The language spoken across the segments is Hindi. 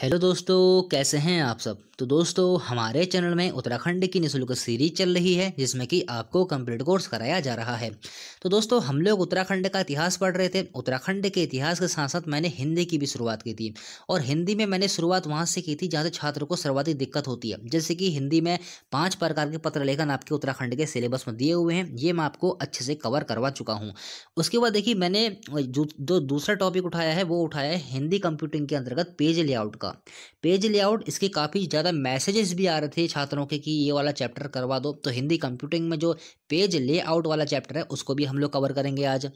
हेलो दोस्तों कैसे हैं आप सब तो दोस्तों हमारे चैनल में उत्तराखंड की निशुल्क सीरीज चल रही है जिसमें कि आपको कंप्लीट कोर्स कराया जा रहा है तो दोस्तों हम लोग उत्तराखंड का इतिहास पढ़ रहे थे उत्तराखंड के इतिहास के साथ साथ मैंने हिंदी की भी शुरुआत की थी और हिंदी में मैंने शुरुआत वहाँ से की थी जहाँ से छात्रों को सर्वाधिक दिक्कत होती है जैसे कि हिंदी में पाँच प्रकार के पत्र लेखन आपके उत्तराखंड के सिलेबस में दिए हुए हैं ये मैं आपको अच्छे से कवर करवा चुका हूँ उसके बाद देखिए मैंने जो दूसरा टॉपिक उठाया है वो उठाया है हिंदी कंप्यूटिंग के अंतर्गत पेज लेआउट का का पेज लेआउट इसके काफ़ी ज़्यादा मैसेजेस भी आ रहे थे छात्रों के कि ये वाला चैप्टर करवा दो तो हिंदी कंप्यूटिंग में जो पेज लेआउट वाला चैप्टर है उसको भी हम लोग कवर करेंगे आज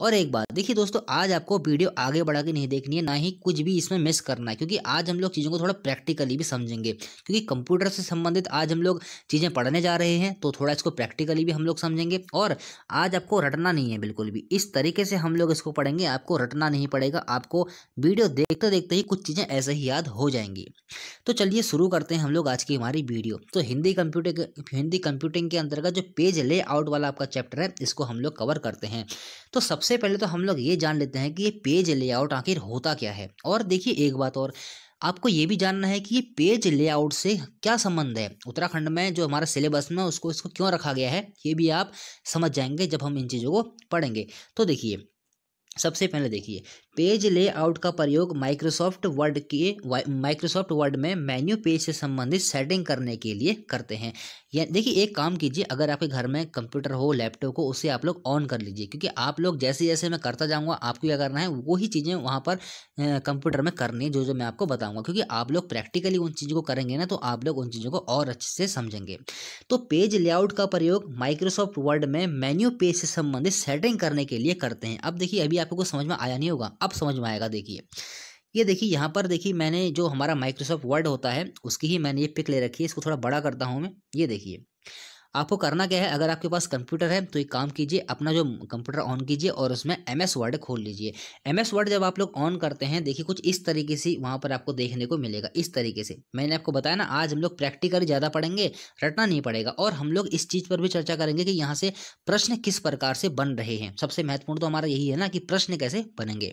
और एक बात देखिए दोस्तों आज आपको वीडियो आगे बढ़ा के नहीं देखनी है ना ही कुछ भी इसमें मिस करना है क्योंकि आज हम लोग चीज़ों को थोड़ा प्रैक्टिकली भी समझेंगे क्योंकि कंप्यूटर से संबंधित आज हम लोग चीज़ें पढ़ने जा रहे हैं तो थोड़ा इसको प्रैक्टिकली भी हम लोग समझेंगे और आज आपको रटना नहीं है बिल्कुल भी इस तरीके से हम लोग इसको पढ़ेंगे आपको रटना नहीं पड़ेगा आपको वीडियो देखते देखते ही कुछ चीज़ें ऐसे ही याद हो जाएंगी तो चलिए शुरू करते हैं हम लोग आज की हमारी वीडियो तो हिंदी कंप्यूटर हिंदी कंप्यूटिंग के अंतर्गत जो पेज लेआउट वाला आपका चैप्टर है इसको हम लोग कवर करते हैं तो सबसे पहले तो हम लोग ये जान लेते हैं कि ये पेज लेआउट आखिर होता क्या है और देखिए एक बात और आपको ये भी जानना है कि ये पेज लेआउट से क्या संबंध है उत्तराखंड में जो हमारा सिलेबस में उसको इसको क्यों रखा गया है ये भी आप समझ जाएंगे जब हम इन चीज़ों को पढ़ेंगे तो देखिए सबसे पहले देखिए पेज लेआउट का प्रयोग माइक्रोसॉफ्ट वर्ड के माइक्रोसॉफ्ट वर्ड में मेन्यू पेज से संबंधित सेटिंग करने के लिए करते हैं या देखिए एक काम कीजिए अगर आपके घर में कंप्यूटर हो लैपटॉप हो उसे आप लोग ऑन कर लीजिए क्योंकि आप लोग जैसे जैसे मैं करता जाऊँगा आपको क्या करना है वही चीज़ें वहाँ पर कंप्यूटर में करनी है जो जो मैं आपको बताऊँगा क्योंकि आप लोग प्रैक्टिकली उन चीज़ों को करेंगे ना तो आप लोग उन चीज़ों को और अच्छे से समझेंगे तो पेज लेआउट का प्रयोग माइक्रोसॉफ्ट वर्ड में मेन्यू पेज से संबंधित सेटिंग करने के लिए करते हैं अब देखिए अभी आपको समझ में आया नहीं होगा अब समझ में आएगा देखिए ये देखिए यहाँ पर देखिए मैंने जो हमारा माइक्रोसॉफ्ट वर्ड होता है उसकी ही मैंने ये पिक ले रखी है इसको थोड़ा बड़ा करता हूँ मैं ये देखिए आपको करना क्या है अगर आपके पास कंप्यूटर है तो एक काम कीजिए अपना जो कंप्यूटर ऑन कीजिए और उसमें एम एस वर्ड खोल लीजिए एम एस वर्ड जब आप लोग ऑन करते हैं देखिए कुछ इस तरीके से वहाँ पर आपको देखने को मिलेगा इस तरीके से मैंने आपको बताया ना आज हम लोग प्रैक्टिकल ज़्यादा पढ़ेंगे रटना नहीं पड़ेगा और हम लोग इस चीज़ पर भी चर्चा करेंगे कि यहाँ से प्रश्न किस प्रकार से बन रहे हैं सबसे महत्वपूर्ण तो हमारा यही है ना कि प्रश्न कैसे बनेंगे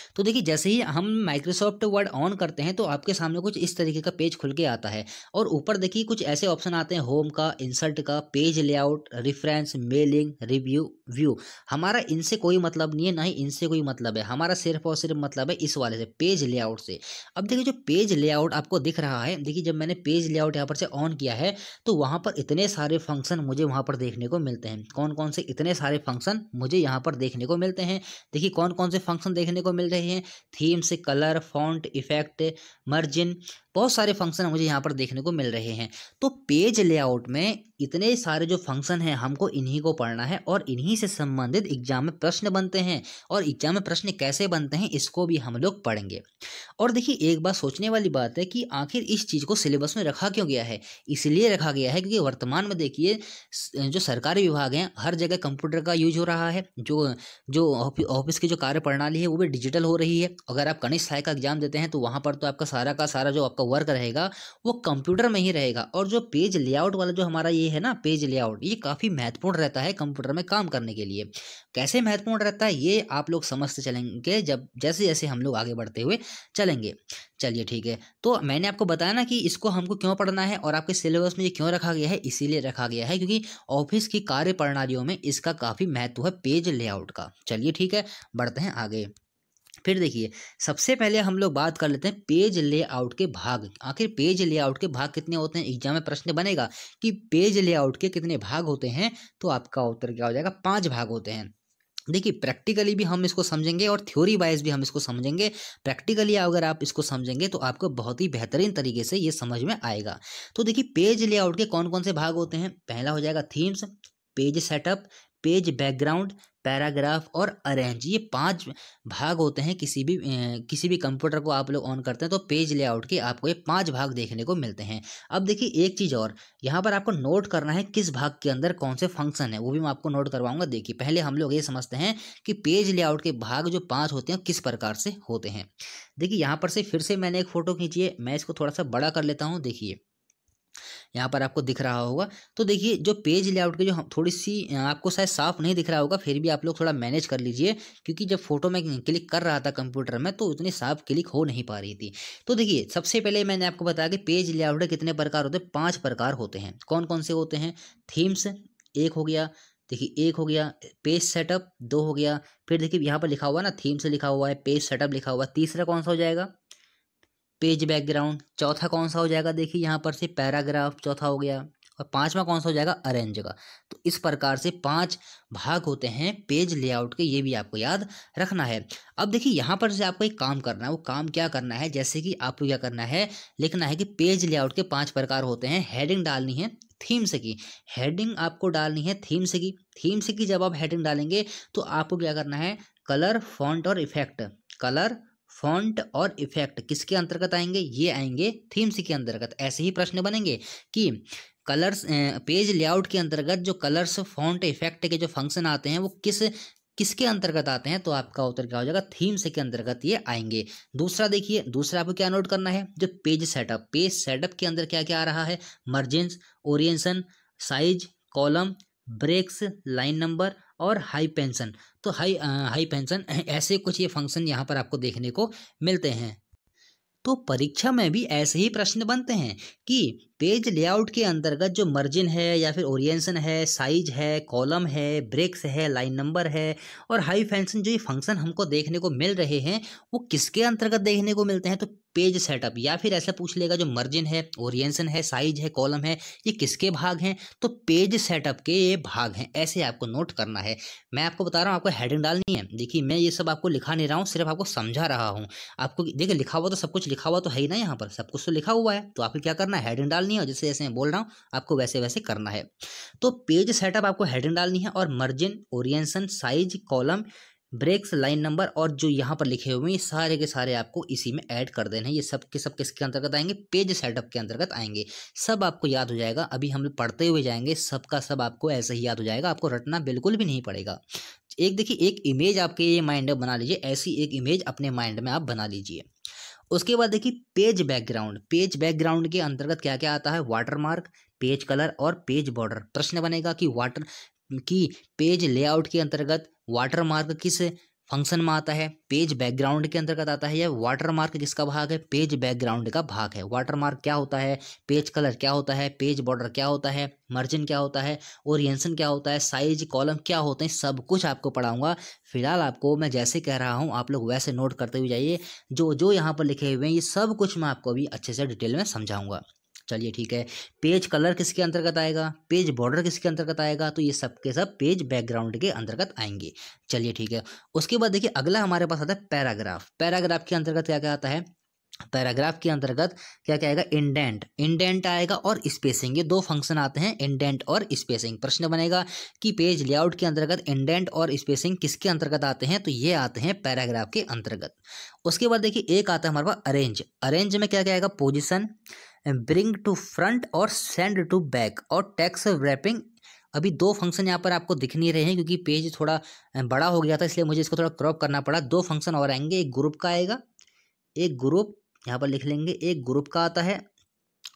तो देखिए जैसे ही हम माइक्रोसॉफ्ट वर्ड ऑन करते हैं तो आपके सामने कुछ इस तरीके का पेज खुल के आता है और ऊपर देखिए कुछ ऐसे ऑप्शन आते हैं होम का इंसर्ट का page layout reference mailing review view हमारा इनसे कोई मतलब नहीं है ना ही इनसे कोई मतलब है हमारा सिर्फ और सिर्फ मतलब है इस वाले से पेज लेआउट से अब देखिए जो पेज लेआउट आपको दिख रहा है देखिए जब मैंने पेज लेआउट यहाँ पर से ऑन किया है तो वहाँ पर इतने सारे फंक्शन मुझे वहाँ पर देखने को मिलते हैं कौन कौन से इतने सारे फंक्शन मुझे यहाँ पर देखने को मिलते हैं देखिए कौन कौन से फंक्शन देखने को मिल रहे हैं रहे हैं कलर फॉन्ट इफेक्ट मर्जिन बहुत सारे फंक्शन मुझे यहाँ पर देखने को मिल रहे हैं तो पेज लेआउट में इतने सारे जो फंक्शन हैं हमको इन्हीं को पढ़ना है और इन्हीं से संबंधित एग्जाम में प्रश्न बनते हैं और एग्जाम में प्रश्न कैसे बनते हैं इसको भी हम लोग पढ़ेंगे और देखिए एक बार सोचने वाली बात है कि आखिर इस चीज़ को सिलेबस में रखा क्यों गया है इसलिए रखा गया है क्योंकि वर्तमान में देखिए जो सरकारी विभाग हैं हर जगह कंप्यूटर का यूज हो रहा है जो जो ऑफिस की जो प्रणाली है वो भी डिजिटल हो रही है अगर आप कनिष्ठ सहायक का एग्जाम देते हैं तो वहाँ पर तो आपका सारा का सारा जो आपका वर्क रहेगा वो कंप्यूटर में ही रहेगा और जो पेज लेआउट वाला जो हमारा ये है ना पेज लेआउट ये काफ़ी महत्वपूर्ण रहता है कंप्यूटर में काम करने के लिए कैसे महत्वपूर्ण रहता है ये आप लोग समझते चलेंगे जब जैसे जैसे हम लोग आगे बढ़ते हुए चलेंगे चलिए ठीक है तो मैंने आपको बताया ना कि इसको हमको क्यों पढ़ना है और आपके सिलेबस में ये क्यों रखा गया है इसीलिए रखा गया है क्योंकि ऑफिस की कार्य में इसका काफ़ी महत्व है पेज लेआउट का चलिए ठीक है बढ़ते हैं आगे फिर देखिए सबसे पहले हम लोग बात कर लेते हैं पेज लेआउट के भाग आखिर पेज लेआउट के भाग कितने होते हैं एग्जाम में प्रश्न बनेगा कि पेज लेआउट के कितने भाग होते हैं तो आपका उत्तर क्या हो जाएगा पाँच भाग होते हैं देखिए प्रैक्टिकली भी हम इसको समझेंगे और थ्योरी वाइज भी हम इसको समझेंगे प्रैक्टिकली अगर आप इसको समझेंगे तो आपको बहुत ही बेहतरीन तरीके से ये समझ में आएगा तो देखिए पेज लेआउट के कौन कौन से भाग होते हैं पहला हो जाएगा themes page setup page background paragraph और अरेंज ये पांच भाग होते हैं किसी भी किसी भी कंप्यूटर को आप लोग ऑन करते हैं तो पेज लेआउट के आपको ये पांच भाग देखने को मिलते हैं अब देखिए एक चीज़ और यहाँ पर आपको नोट करना है किस भाग के अंदर कौन से फंक्शन है वो भी मैं आपको नोट करवाऊंगा देखिए पहले हम लोग ये समझते हैं कि पेज लेआउट के भाग जो पाँच होते हैं किस प्रकार से होते हैं देखिए यहाँ पर से फिर से मैंने एक फ़ोटो खींची है मैं इसको थोड़ा सा बड़ा कर लेता हूँ देखिए यहाँ पर आपको दिख रहा होगा तो देखिए जो पेज लेआउट की जो थोड़ी सी आपको शायद साफ नहीं दिख रहा होगा फिर भी आप लोग थोड़ा मैनेज कर लीजिए क्योंकि जब फोटो में क्लिक कर रहा था कंप्यूटर में तो उतनी साफ क्लिक हो नहीं पा रही थी तो देखिए सबसे पहले मैंने आपको बताया कि पेज लेआउट कितने प्रकार होते हैं पाँच प्रकार होते हैं कौन कौन से होते हैं थीम्स एक हो गया देखिए एक हो गया पेज सेटअप दो हो गया फिर देखिए यहाँ पर लिखा हुआ ना थीम से लिखा हुआ है पेज सेटअप लिखा हुआ है तीसरा कौन सा हो जाएगा पेज बैकग्राउंड चौथा कौन सा हो जाएगा देखिए यहाँ पर से पैराग्राफ चौथा हो गया और पांचवा कौन सा हो जाएगा अरेंज का तो इस प्रकार से पांच भाग होते हैं पेज लेआउट के ये भी आपको याद रखना है अब देखिए यहाँ पर से आपको एक काम करना है वो काम क्या करना है जैसे कि आपको क्या करना है लिखना है कि पेज लेआउट के पांच प्रकार होते हैं हेडिंग डालनी है थीम से की हेडिंग आपको डालनी है थीम से की थीम से की जब आप हेडिंग डालेंगे तो आपको क्या करना है कलर फॉन्ट और इफेक्ट कलर फॉन्ट और इफेक्ट किसके अंतर्गत आएंगे ये आएंगे थीम्स के अंतर्गत ऐसे ही प्रश्न बनेंगे कि कलर्स पेज लेआउट के अंतर्गत जो कलर्स फॉन्ट इफेक्ट के जो फंक्शन आते हैं वो किस किसके अंतर्गत आते हैं तो आपका उत्तर क्या हो जाएगा थीम्स के अंतर्गत ये आएंगे दूसरा देखिए दूसरा आपको क्या नोट करना है जो पेज सेटअप पेज सेटअप के अंदर क्या क्या आ रहा है margins orientation size column breaks line number और हाई पेंशन तो हाई आ, हाई पेंशन ऐसे कुछ ये फंक्शन यहाँ पर आपको देखने को मिलते हैं तो परीक्षा में भी ऐसे ही प्रश्न बनते हैं कि पेज लेआउट के अंतर्गत जो मर्जिन है या फिर ओरिएंशन है साइज है कॉलम है ब्रेक्स है लाइन नंबर है और हाई फैंसन जो ये फंक्शन हमको देखने को मिल रहे हैं वो किसके अंतर्गत देखने को मिलते हैं तो पेज सेटअप या फिर ऐसा पूछ लेगा जो मर्जिन है ओरिएशन है साइज है कॉलम है ये किसके भाग हैं तो पेज सेटअप के ये भाग हैं ऐसे आपको नोट करना है मैं आपको बता रहा हूँ आपको हेडिंग डालनी है देखिए मैं ये सब आपको लिखा नहीं रहा हूँ सिर्फ आपको समझा रहा हूँ आपको देखिए लिखा हुआ तो सब कुछ लिखा हुआ तो है ही ना यहाँ पर सब कुछ तो लिखा हुआ है तो आपको क्या करना है हेडिंग डालनी करनी है और जैसे जैसे मैं बोल रहा हूँ आपको वैसे वैसे करना है तो पेज सेटअप आपको हेडिंग डालनी है और margin orientation size column breaks line number और जो यहाँ पर लिखे हुए हैं ये सारे के सारे आपको इसी में ऐड कर देने हैं ये सब के सब किसके अंतर्गत आएंगे पेज सेटअप के अंतर्गत आएंगे सब आपको याद हो जाएगा अभी हम पढ़ते हुए जाएंगे सब का सब आपको ऐसे ही याद हो जाएगा आपको रटना बिल्कुल भी नहीं पड़ेगा एक देखिए एक इमेज आपके ये माइंड में बना लीजिए ऐसी एक इमेज अपने माइंड में आप बना लीजिए उसके बाद देखिए पेज बैकग्राउंड पेज बैकग्राउंड के अंतर्गत क्या क्या आता है वाटरमार्क पेज कलर और पेज बॉर्डर प्रश्न बनेगा कि वाटर की पेज लेआउट के अंतर्गत वाटरमार्क किस फंक्शन में आता है पेज बैकग्राउंड के अंतर्गत आता है यह वाटरमार्क जिसका भाग है पेज बैकग्राउंड का भाग है वाटरमार्क क्या होता है पेज कलर क्या होता है पेज बॉर्डर क्या होता है मर्जिन क्या होता है ओरिएशन क्या होता है साइज कॉलम क्या होते हैं सब कुछ आपको पढ़ाऊंगा फिलहाल आपको मैं जैसे कह रहा हूँ आप लोग वैसे नोट करते हुए जाइए जो जो यहाँ पर लिखे हुए हैं ये सब कुछ मैं आपको अभी अच्छे से डिटेल में समझाऊंगा चलिए ठीक है पेज कलर किसके अंतर्गत आएगा पेज बॉर्डर किसके अंतर्गत आएगा तो ये सब के सब पेज बैकग्राउंड के अंतर्गत आएंगे चलिए ठीक है उसके बाद देखिए अगला हमारे पास आता है पैराग्राफ पैराग्राफ के अंतर्गत क्या क्या आता है पैराग्राफ के अंतर्गत क्या क्या आएगा इंडेंट इंडेंट आएगा और स्पेसिंग ये दो फंक्शन आते हैं इंडेंट और स्पेसिंग प्रश्न बनेगा कि पेज लेआउट के अंतर्गत इंडेंट और स्पेसिंग किसके अंतर्गत आते हैं तो ये आते हैं पैराग्राफ के अंतर्गत उसके बाद देखिए एक आता है हमारे पास अरेंज अरेंज में क्या क्या आएगा पोजिशन ब्रिंग टू फ्रंट और सेंड टू बैक और टैक्स रैपिंग अभी दो फंक्शन यहाँ पर आपको दिख नहीं रहे हैं क्योंकि पेज थोड़ा बड़ा हो गया था इसलिए मुझे इसको थोड़ा क्रॉप करना पड़ा दो फंक्शन और आएंगे एक ग्रुप का आएगा एक ग्रुप यहाँ पर लिख लेंगे एक ग्रुप का आता है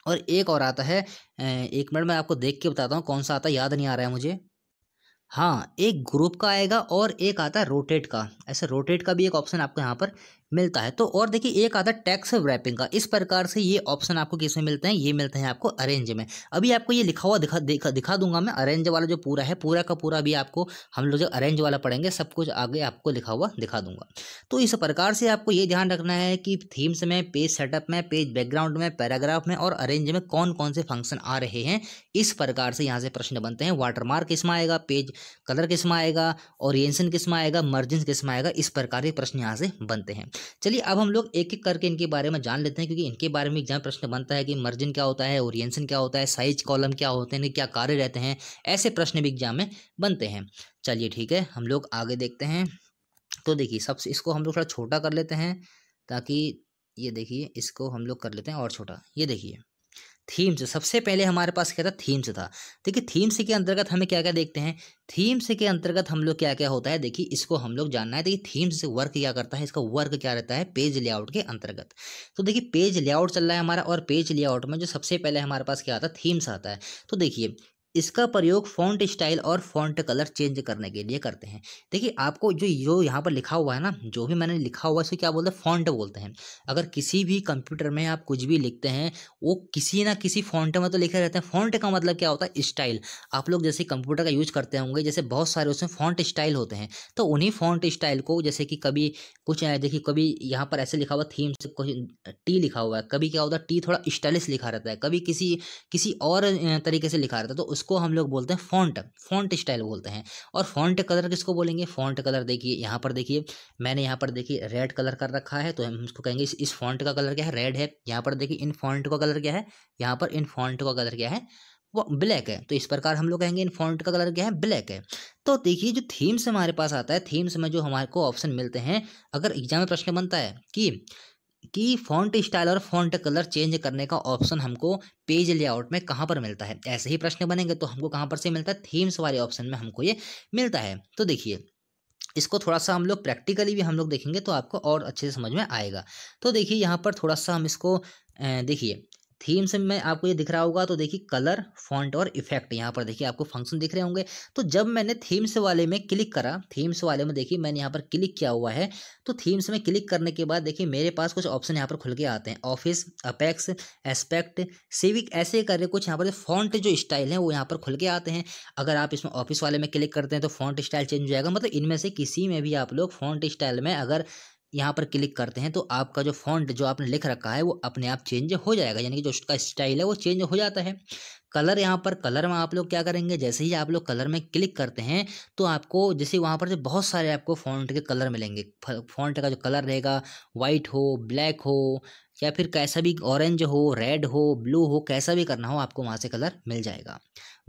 और एक और आता है एक मिनट मैं आपको देख के बताता हूँ कौन सा आता है याद नहीं आ रहा है मुझे हाँ एक ग्रुप का आएगा और एक आता है रोटेट का ऐसे रोटेट का भी एक ऑप्शन आपको यहाँ पर मिलता है तो और देखिए एक आता है टैक्स रैपिंग का इस प्रकार से ये ऑप्शन आपको किस में मिलते हैं ये मिलते हैं आपको अरेंज में अभी आपको ये लिखा हुआ दिखा दिखा, दिखा दूंगा मैं अरेंज वाला जो पूरा है पूरा का पूरा भी आपको हम लोग जो अरेंज वाला पढ़ेंगे सब कुछ आगे आपको लिखा हुआ दिखा दूंगा तो इस प्रकार से आपको ये ध्यान रखना है कि थीम्स में पेज सेटअप में पेज बैकग्राउंड में पैराग्राफ में और अरेंज में कौन कौन से फंक्शन आ रहे हैं इस प्रकार से यहाँ से प्रश्न बनते हैं वाटरमार्क किस में आएगा पेज कलर किस में आएगा ओरिएशन किस में आएगा मर्जिन किस में आएगा इस प्रकार के प्रश्न यहाँ से बनते हैं चलिए अब हम लोग एक एक करके इनके बारे में जान लेते हैं क्योंकि इनके बारे में एग्जाम प्रश्न बनता है कि मर्जिन क्या होता है ओरिएशन क्या होता है साइज कॉलम क्या होते हैं क्या कार्य रहते हैं ऐसे प्रश्न भी एग्जाम में बनते हैं चलिए ठीक है हम लोग आगे देखते हैं तो देखिए सबसे इसको हम लोग थोड़ा छोटा कर लेते हैं ताकि ये देखिए इसको हम लोग कर लेते हैं और छोटा ये देखिए थीम्स सबसे पहले हमारे पास क्या था थीम्स था देखिए थीम्स के अंतर्गत हमें क्या क्या देखते हैं थीम्स के अंतर्गत हम लोग क्या क्या होता है देखिए इसको हम लोग जानना है देखिए थीम्स वर्क क्या करता है इसका वर्क क्या रहता है पेज लेआउट के अंतर्गत तो देखिए पेज लेआउट चल रहा है हमारा और पेज लेआउट में जो सबसे पहले हमारे पास क्या आता है थीम्स आता है तो देखिए इसका प्रयोग फॉन्ट स्टाइल और फॉन्ट कलर चेंज करने के लिए करते हैं देखिए आपको जो जो यहाँ पर लिखा हुआ है ना जो भी मैंने लिखा हुआ है उसको क्या बोलते हैं फॉन्ट बोलते हैं अगर किसी भी कंप्यूटर में आप कुछ भी लिखते हैं वो किसी ना किसी फॉन्ट में तो लिखे रहते हैं फॉन्ट का मतलब क्या होता है स्टाइल आप लोग जैसे कंप्यूटर का यूज करते होंगे जैसे बहुत सारे उसमें फॉन्ट स्टाइल होते हैं तो उन्हीं फॉन्ट स्टाइल को जैसे कि कभी कुछ देखिए कभी यहाँ पर ऐसे लिखा हुआ थीम से कुछ टी लिखा हुआ है कभी क्या होता है टी थोड़ा स्टाइलिश लिखा रहता है कभी किसी किसी और तरीके से लिखा रहता है तो उस उसको हम लोग बोलते हैं फॉन्ट फॉन्ट स्टाइल बोलते हैं और फॉन्ट कलर किसको बोलेंगे फॉन्ट कलर देखिए यहाँ पर देखिए मैंने यहाँ पर देखिए रेड कलर कर रखा है तो हम उसको कहेंगे इस, इस फॉन्ट का कलर क्या है रेड है यहाँ पर देखिए इन फॉन्ट का कलर क्या है यहाँ पर इन फॉन्ट का कलर क्या है वो ब्लैक है तो इस प्रकार हम लोग कहेंगे इन फॉन्ट का कलर क्या है ब्लैक है तो देखिए जो थीम्स हमारे पास आता है थीम्स में जो हमारे को ऑप्शन मिलते हैं अगर एग्जाम में प्रश्न बनता है कि कि फॉन्ट स्टाइल और फॉन्ट कलर चेंज करने का ऑप्शन हमको पेज लेआउट में कहाँ पर मिलता है ऐसे ही प्रश्न बनेंगे तो हमको कहाँ पर से मिलता है थीम्स वाले ऑप्शन में हमको ये मिलता है तो देखिए इसको थोड़ा सा हम लोग प्रैक्टिकली भी हम लोग देखेंगे तो आपको और अच्छे से समझ में आएगा तो देखिए यहाँ पर थोड़ा सा हम इसको देखिए थीम्स में आपको ये दिख रहा होगा तो देखिए कलर फॉन्ट और इफेक्ट यहाँ पर देखिए आपको फंक्शन दिख रहे होंगे तो जब मैंने थीम्स वाले में क्लिक करा थीम्स वाले में देखिए मैंने यहाँ पर क्लिक किया हुआ है तो थीम्स में क्लिक करने के बाद देखिए मेरे पास कुछ ऑप्शन यहाँ पर खुल के आते हैं ऑफिस अपेक्स एस्पेक्ट सिविक ऐसे करके कुछ यहाँ पर फॉन्ट जो स्टाइल है वो यहाँ पर खुल के आते हैं अगर आप इसमें ऑफिस वाले में क्लिक करते हैं तो फॉन्ट स्टाइल चेंज हो जाएगा मतलब इनमें से किसी में भी आप लोग फॉन्ट स्टाइल में अगर यहाँ पर क्लिक करते हैं तो आपका जो फॉन्ट जो आपने लिख रखा है वो अपने आप चेंज हो जाएगा यानी कि जो उसका स्टाइल है वो चेंज हो जाता है कलर यहाँ पर कलर में आप लोग क्या करेंगे जैसे ही आप लोग कलर में क्लिक करते हैं तो आपको जैसे वहाँ पर जो बहुत सारे आपको फॉन्ट के कलर मिलेंगे फॉन्ट का जो कलर रहेगा वाइट हो ब्लैक हो या फिर कैसा भी ऑरेंज हो रेड हो ब्लू हो कैसा भी करना हो आपको वहाँ से कलर मिल जाएगा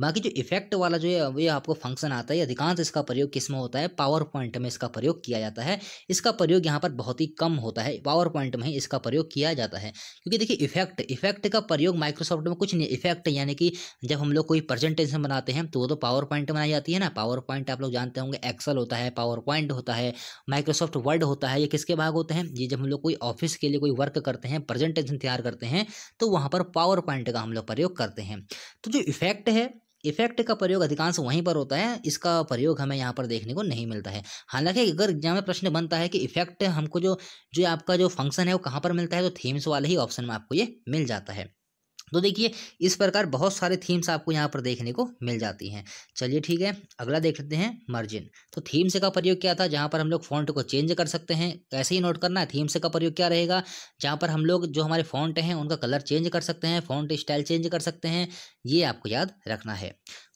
बाकी जो इफेक्ट वाला जो है ये आपको फंक्शन आता है अधिकांश इसका प्रयोग किस में होता है पावर पॉइंट में इसका प्रयोग किया जाता है इसका प्रयोग यहाँ पर बहुत ही कम होता है पावर पॉइंट में ही इसका प्रयोग किया जाता है क्योंकि देखिए इफेक्ट इफेक्ट का प्रयोग माइक्रोसॉफ्ट में कुछ नहीं इफेक्ट यानी कि जब हम लोग कोई प्रेजेंटेशन बनाते हैं तो वो तो पावर पॉइंट बनाई जाती है ना पावर पॉइंट आप लोग जानते होंगे एक्सल होता है पावर पॉइंट होता है माइक्रोसॉफ्ट वर्ड होता है ये किसके भाग होते हैं ये जब हम लोग कोई ऑफिस के लिए कोई वर्क करते हैं प्रेजेंटेशन तैयार करते हैं तो वहाँ पर पावर पॉइंट का हम लोग प्रयोग करते हैं तो जो इफेक्ट है इफेक्ट का प्रयोग अधिकांश वहीं पर होता है इसका प्रयोग हमें यहाँ पर देखने को नहीं मिलता है हालांकि अगर एग्जाम में प्रश्न बनता है कि इफेक्ट हमको जो जो आपका जो फंक्शन है वो कहाँ पर मिलता है तो थीम्स वाले ही ऑप्शन में आपको ये मिल जाता है तो देखिए इस प्रकार बहुत सारे थीम्स आपको यहाँ पर देखने को मिल जाती हैं चलिए ठीक है अगला देख लेते हैं मार्जिन तो थीम्स का प्रयोग क्या था जहाँ पर हम लोग फॉन्ट को चेंज कर सकते हैं कैसे ही नोट करना है थीम्स का प्रयोग क्या रहेगा जहाँ पर हम लोग जो हमारे फॉन्ट हैं उनका कलर चेंज कर सकते हैं फॉन्ट स्टाइल चेंज कर सकते हैं ये आपको याद रखना है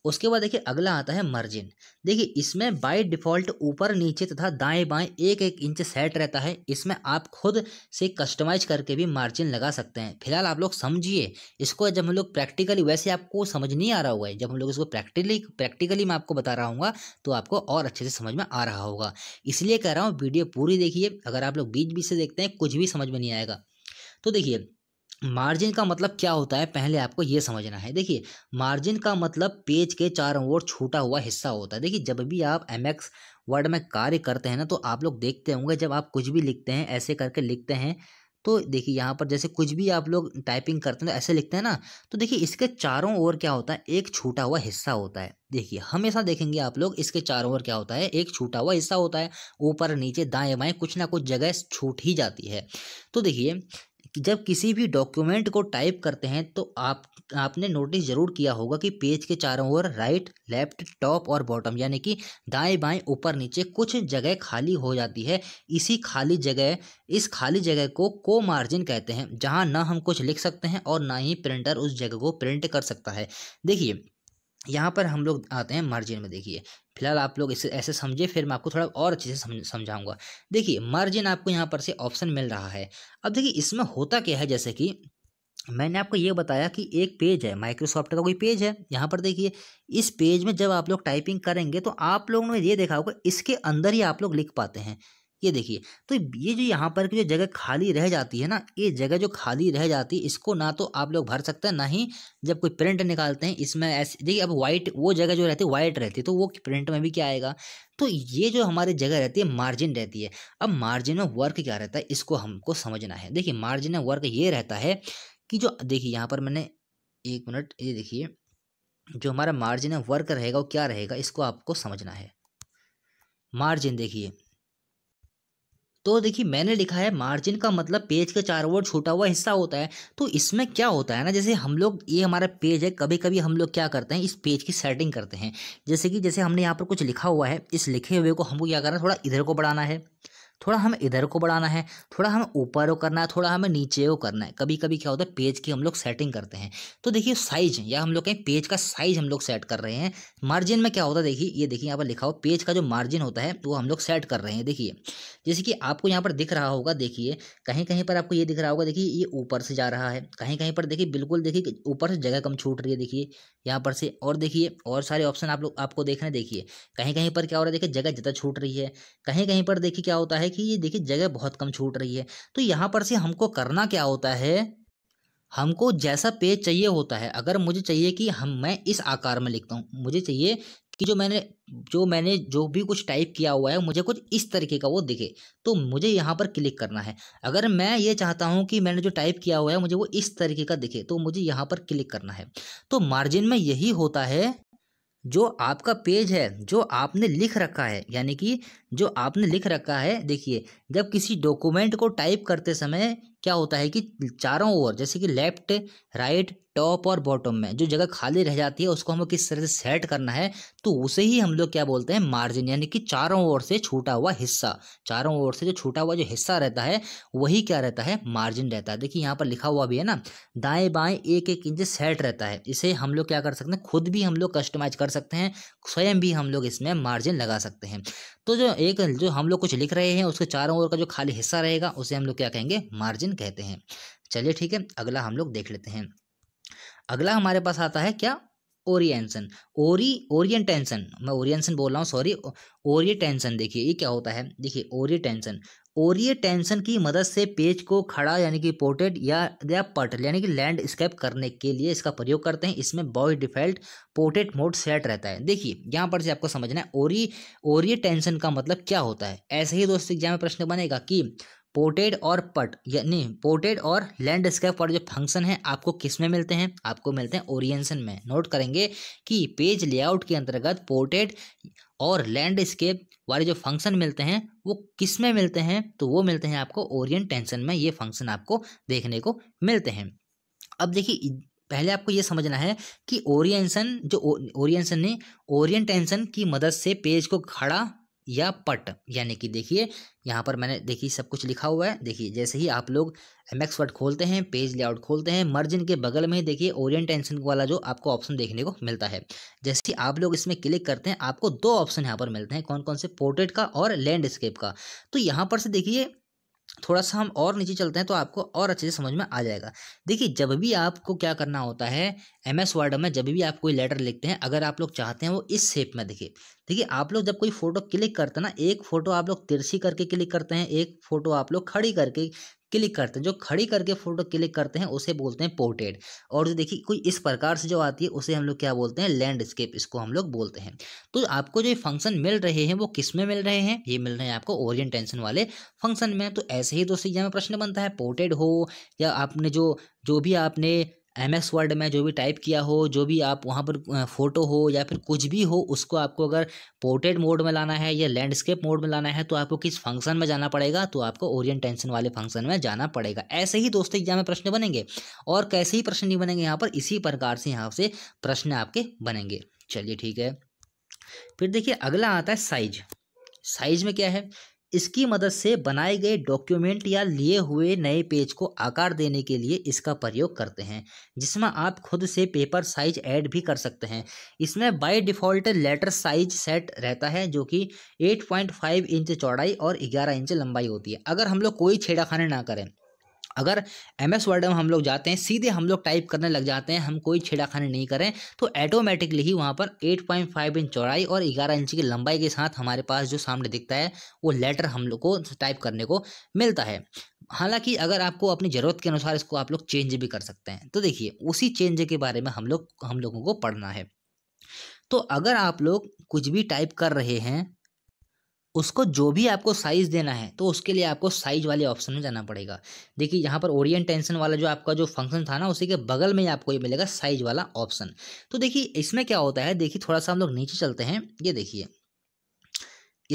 उसके बाद देखिए अगला आता है मार्जिन देखिए इसमें बाय डिफ़ॉल्ट ऊपर नीचे तथा दाएं बाएं एक एक इंच सेट रहता है इसमें आप खुद से कस्टमाइज करके भी मार्जिन लगा सकते हैं फिलहाल आप लोग समझिए इसको जब हम लोग प्रैक्टिकली वैसे आपको समझ नहीं आ रहा होगा जब हम लोग इसको प्रैक्टिकली प्रैक्टिकली मैं आपको बता रहा हूँ तो आपको और अच्छे से समझ में आ रहा होगा इसलिए कह रहा हूँ वीडियो पूरी देखिए अगर आप लोग बीच बीच से देखते हैं कुछ भी समझ में नहीं आएगा तो देखिए मार्जिन का मतलब क्या होता है पहले आपको ये समझना है देखिए मार्जिन का मतलब पेज के चारों ओर छूटा हुआ हिस्सा होता है देखिए जब भी आप एम एक्स वर्ड में कार्य करते हैं ना तो आप लोग देखते होंगे जब आप कुछ भी लिखते हैं ऐसे करके लिखते हैं तो देखिए यहाँ पर जैसे कुछ भी आप लोग टाइपिंग करते हैं तो ऐसे लिखते हैं ना तो देखिए इसके चारों ओर क्या होता है एक छूटा हुआ हिस्सा होता है देखिए हमेशा देखेंगे आप लोग इसके चारों ओर क्या होता है एक छूटा हुआ हिस्सा होता है ऊपर नीचे दाएं बाएं कुछ ना कुछ जगह छूट ही जाती है तो देखिए जब किसी भी डॉक्यूमेंट को टाइप करते हैं तो आप आपने नोटिस ज़रूर किया होगा कि पेज के चारों ओर राइट लेफ्ट टॉप और बॉटम यानी कि दाएं बाएं ऊपर नीचे कुछ जगह खाली हो जाती है इसी खाली जगह इस खाली जगह को को मार्जिन कहते हैं जहां ना हम कुछ लिख सकते हैं और ना ही प्रिंटर उस जगह को प्रिंट कर सकता है देखिए यहाँ पर हम लोग आते हैं मार्जिन में देखिए फिलहाल आप लोग इसे ऐसे समझे फिर मैं आपको थोड़ा और अच्छे से समझाऊंगा देखिए मार्जिन आपको यहाँ पर से ऑप्शन मिल रहा है अब देखिए इसमें होता क्या है जैसे कि मैंने आपको ये बताया कि एक पेज है माइक्रोसॉफ्ट का कोई पेज है यहाँ पर देखिए इस पेज में जब आप लोग टाइपिंग करेंगे तो आप लोगों ने ये देखा होगा इसके अंदर ही आप लोग लिख पाते हैं ये देखिए तो ये जो यहाँ पर की जो जगह खाली रह जाती है ना ये जगह जो खाली रह जाती है इसको ना तो आप लोग भर सकते हैं ना ही जब कोई प्रिंट निकालते हैं इसमें ऐसे देखिए अब वाइट वो जगह जो रहती है वाइट रहती है तो वो प्रिंट में भी क्या आएगा तो ये जो हमारी जगह रहती है मार्जिन रहती है अब मार्जिन ऑफ वर्क क्या रहता है इसको हमको समझना है देखिए मार्जिन में वर्क ये रहता है कि जो देखिए यहाँ पर मैंने एक मिनट ये देखिए जो हमारा मार्जिन है वर्क रहेगा वो क्या रहेगा इसको आपको समझना है मार्जिन देखिए तो देखिए मैंने लिखा है मार्जिन का मतलब पेज का चार ओर छूटा हुआ हिस्सा होता है तो इसमें क्या होता है ना जैसे हम लोग ये हमारा पेज है कभी कभी हम लोग क्या करते हैं इस पेज की सेटिंग करते हैं जैसे कि जैसे हमने यहाँ पर कुछ लिखा हुआ है इस लिखे हुए को हमको क्या करना है थोड़ा इधर को बढ़ाना है थोड़ा हमें इधर को बढ़ाना है थोड़ा हमें ऊपर को करना है थोड़ा हमें नीचे को करना है कभी कभी क्या होता है पेज की हम लोग सेटिंग करते हैं तो देखिए साइज या हम लोग कहें पेज का साइज हम लोग सेट कर रहे हैं मार्जिन में क्या होता है देखिए ये देखिए यहाँ पर लिखा हो पेज का जो मार्जिन होता है वो हम लोग सेट कर रहे हैं देखिए जैसे कि आपको यहाँ पर दिख रहा होगा देखिए कहीं कहीं पर आपको ये दिख रहा होगा देखिए ये ऊपर से जा रहा है कहीं कहीं पर देखिए बिल्कुल देखिए ऊपर से जगह कम छूट रही है देखिए यहाँ पर से और देखिए और सारे ऑप्शन आप लोग आपको देखना देखिए कहीं कहीं पर क्या हो रहा है देखिए जगह ज़्यादा छूट रही है कहीं कहीं पर देखिए क्या होता है है कि ये देखिए जगह बहुत कम छूट रही है तो यहाँ पर से हमको करना क्या होता है हमको जैसा पेज चाहिए होता है अगर मुझे चाहिए कि हम मैं इस आकार में लिखता हूँ मुझे चाहिए कि जो मैंने जो मैंने जो भी कुछ टाइप किया हुआ है मुझे कुछ इस तरीके का वो दिखे तो मुझे यहाँ पर क्लिक करना है अगर मैं ये चाहता हूँ कि मैंने जो टाइप किया हुआ है मुझे वो इस तरीके का दिखे तो मुझे यहाँ पर क्लिक करना है तो मार्जिन में यही होता है जो आपका पेज है जो आपने लिख रखा है यानी कि जो आपने लिख रखा है देखिए जब किसी डॉक्यूमेंट को टाइप करते समय क्या होता है कि चारों ओर जैसे कि लेफ्ट राइट टॉप और बॉटम में जो जगह खाली रह जाती है उसको हमें किस तरह से सेट करना है तो उसे ही हम लोग क्या बोलते हैं मार्जिन यानी कि चारों ओर से छूटा हुआ हिस्सा चारों ओर से जो छूटा हुआ जो हिस्सा रहता है वही क्या रहता है मार्जिन रहता है देखिए यहाँ पर लिखा हुआ भी है ना दाएं बाएं एक एक इंच सेट रहता है इसे हम लोग क्या कर सकते हैं खुद भी हम लोग कस्टमाइज कर सकते हैं स्वयं भी हम लोग इसमें मार्जिन लगा सकते हैं तो जो एक जो हम लोग कुछ लिख रहे हैं उसके चारों ओर का जो खाली हिस्सा रहेगा उसे हम लोग क्या कहेंगे मार्जिन कहते हैं चलिए ठीक है अगला हम लोग देख लेते हैं अगला हमारे पास आता है क्या ओरिएंसन ओरी ओरिएंटेंशन मैं ओरिएंसन बोल रहा हूँ सॉरी ओरिएटेंसन देखिए ये क्या होता है देखिए ओरिएटेंसन ओरिएटेंसन की मदद से पेज को खड़ा यानी कि पोर्टेड या या पटल यानी कि लैंडस्केप करने के लिए इसका प्रयोग करते हैं इसमें by default portrait mode set रहता है देखिए यहाँ पर से आपको समझना है ओरी ओरिएटेंसन का मतलब क्या होता है ऐसे ही दोस्तों एग्जाम में प्रश्न बनेगा कि पोर्टेड और पट यानी पोर्टेड और लैंडस्केप पर जो फंक्शन है आपको किस में मिलते हैं आपको मिलते हैं ओरिएंशन में नोट करेंगे कि पेज लेआउट के अंतर्गत पोर्टेड और लैंडस्केप वाले जो फंक्शन मिलते हैं वो किस में मिलते हैं तो वो मिलते हैं आपको ओरिएंटेंशन में ये फंक्शन आपको देखने को मिलते हैं अब देखिए पहले आपको ये समझना है कि ओरिएंशन जो ओरिएंशन ने ओरिएंटेंशन की मदद से पेज को खड़ा या पट यानी कि देखिए यहाँ पर मैंने देखिए सब कुछ लिखा हुआ है देखिए जैसे ही आप लोग एम एक्स वर्ड खोलते हैं पेज लेआउट खोलते हैं मर्जिन के बगल में देखिए ओरिएंटेशन वाला जो आपको ऑप्शन देखने को मिलता है जैसे ही आप लोग इसमें क्लिक करते हैं आपको दो ऑप्शन यहाँ पर मिलते हैं कौन कौन से पोर्ट्रेट का और लैंडस्केप का तो यहाँ पर से देखिए थोड़ा सा हम और नीचे चलते हैं तो आपको और अच्छे से समझ में आ जाएगा देखिए जब भी आपको क्या करना होता है एम एस वर्ड में जब भी आप कोई लेटर लिखते हैं अगर आप लोग चाहते हैं वो इस शेप में दिखे देखिए आप लोग जब कोई फ़ोटो क्लिक करते हैं ना एक फ़ोटो आप लोग तिरछी करके क्लिक करते हैं एक फ़ोटो आप लोग खड़ी करके क्लिक करते हैं जो खड़ी करके फ़ोटो क्लिक करते हैं उसे बोलते हैं पोर्ट्रेट और जो देखिए कोई इस प्रकार से जो आती है उसे हम लोग क्या बोलते हैं लैंडस्केप इसको हम लोग बोलते हैं तो आपको जो फंक्शन मिल रहे हैं वो किस में मिल रहे हैं ये मिल रहे हैं आपको ओरिएंटेशन वाले फंक्शन में तो ऐसे ही दोस्तों यहाँ में प्रश्न बनता है पोर्ट्रेट हो या आपने जो जो भी आपने एम एक्स वर्ड में जो भी टाइप किया हो जो भी आप वहाँ पर फोटो हो या फिर कुछ भी हो उसको आपको अगर पोर्ट्रेट मोड में लाना है या लैंडस्केप मोड में लाना है तो आपको किस फंक्शन में जाना पड़ेगा तो आपको ओरिएंटेशन वाले फंक्शन में जाना पड़ेगा ऐसे ही दोस्तों एग्जाम में प्रश्न बनेंगे और कैसे ही प्रश्न नहीं बनेंगे यहाँ पर इसी प्रकार से यहाँ से प्रश्न आपके बनेंगे चलिए ठीक है फिर देखिए अगला आता है साइज साइज में क्या है इसकी मदद से बनाए गए डॉक्यूमेंट या लिए हुए नए पेज को आकार देने के लिए इसका प्रयोग करते हैं जिसमें आप खुद से पेपर साइज ऐड भी कर सकते हैं इसमें by default letter size set रहता है जो कि 8.5 इंच चौड़ाई और 11 इंच लंबाई होती है अगर हम लोग कोई छेड़ाखाना ना करें अगर एम एस वर्ड में हम लोग जाते हैं सीधे हम लोग टाइप करने लग जाते हैं हम कोई छेड़ाखानी नहीं करें तो ऐटोमेटिकली ही वहाँ पर 8.5 इंच चौड़ाई और 11 इंच की लंबाई के साथ हमारे पास जो सामने दिखता है वो लेटर हम लोग को टाइप करने को मिलता है हालांकि अगर आपको अपनी ज़रूरत के अनुसार इसको आप लोग चेंज भी कर सकते हैं तो देखिए उसी चेंज के बारे में हम लोग हम लोगों को पढ़ना है तो अगर आप लोग कुछ भी टाइप कर रहे हैं उसको जो भी आपको साइज़ देना है तो उसके लिए आपको साइज वाले ऑप्शन में जाना पड़ेगा देखिए यहाँ पर ओरिएंटेशन वाला जो आपका जो फंक्शन था ना उसी के बगल में आपको ये मिलेगा साइज वाला ऑप्शन तो देखिए इसमें क्या होता है देखिए थोड़ा सा हम लोग नीचे चलते हैं ये देखिए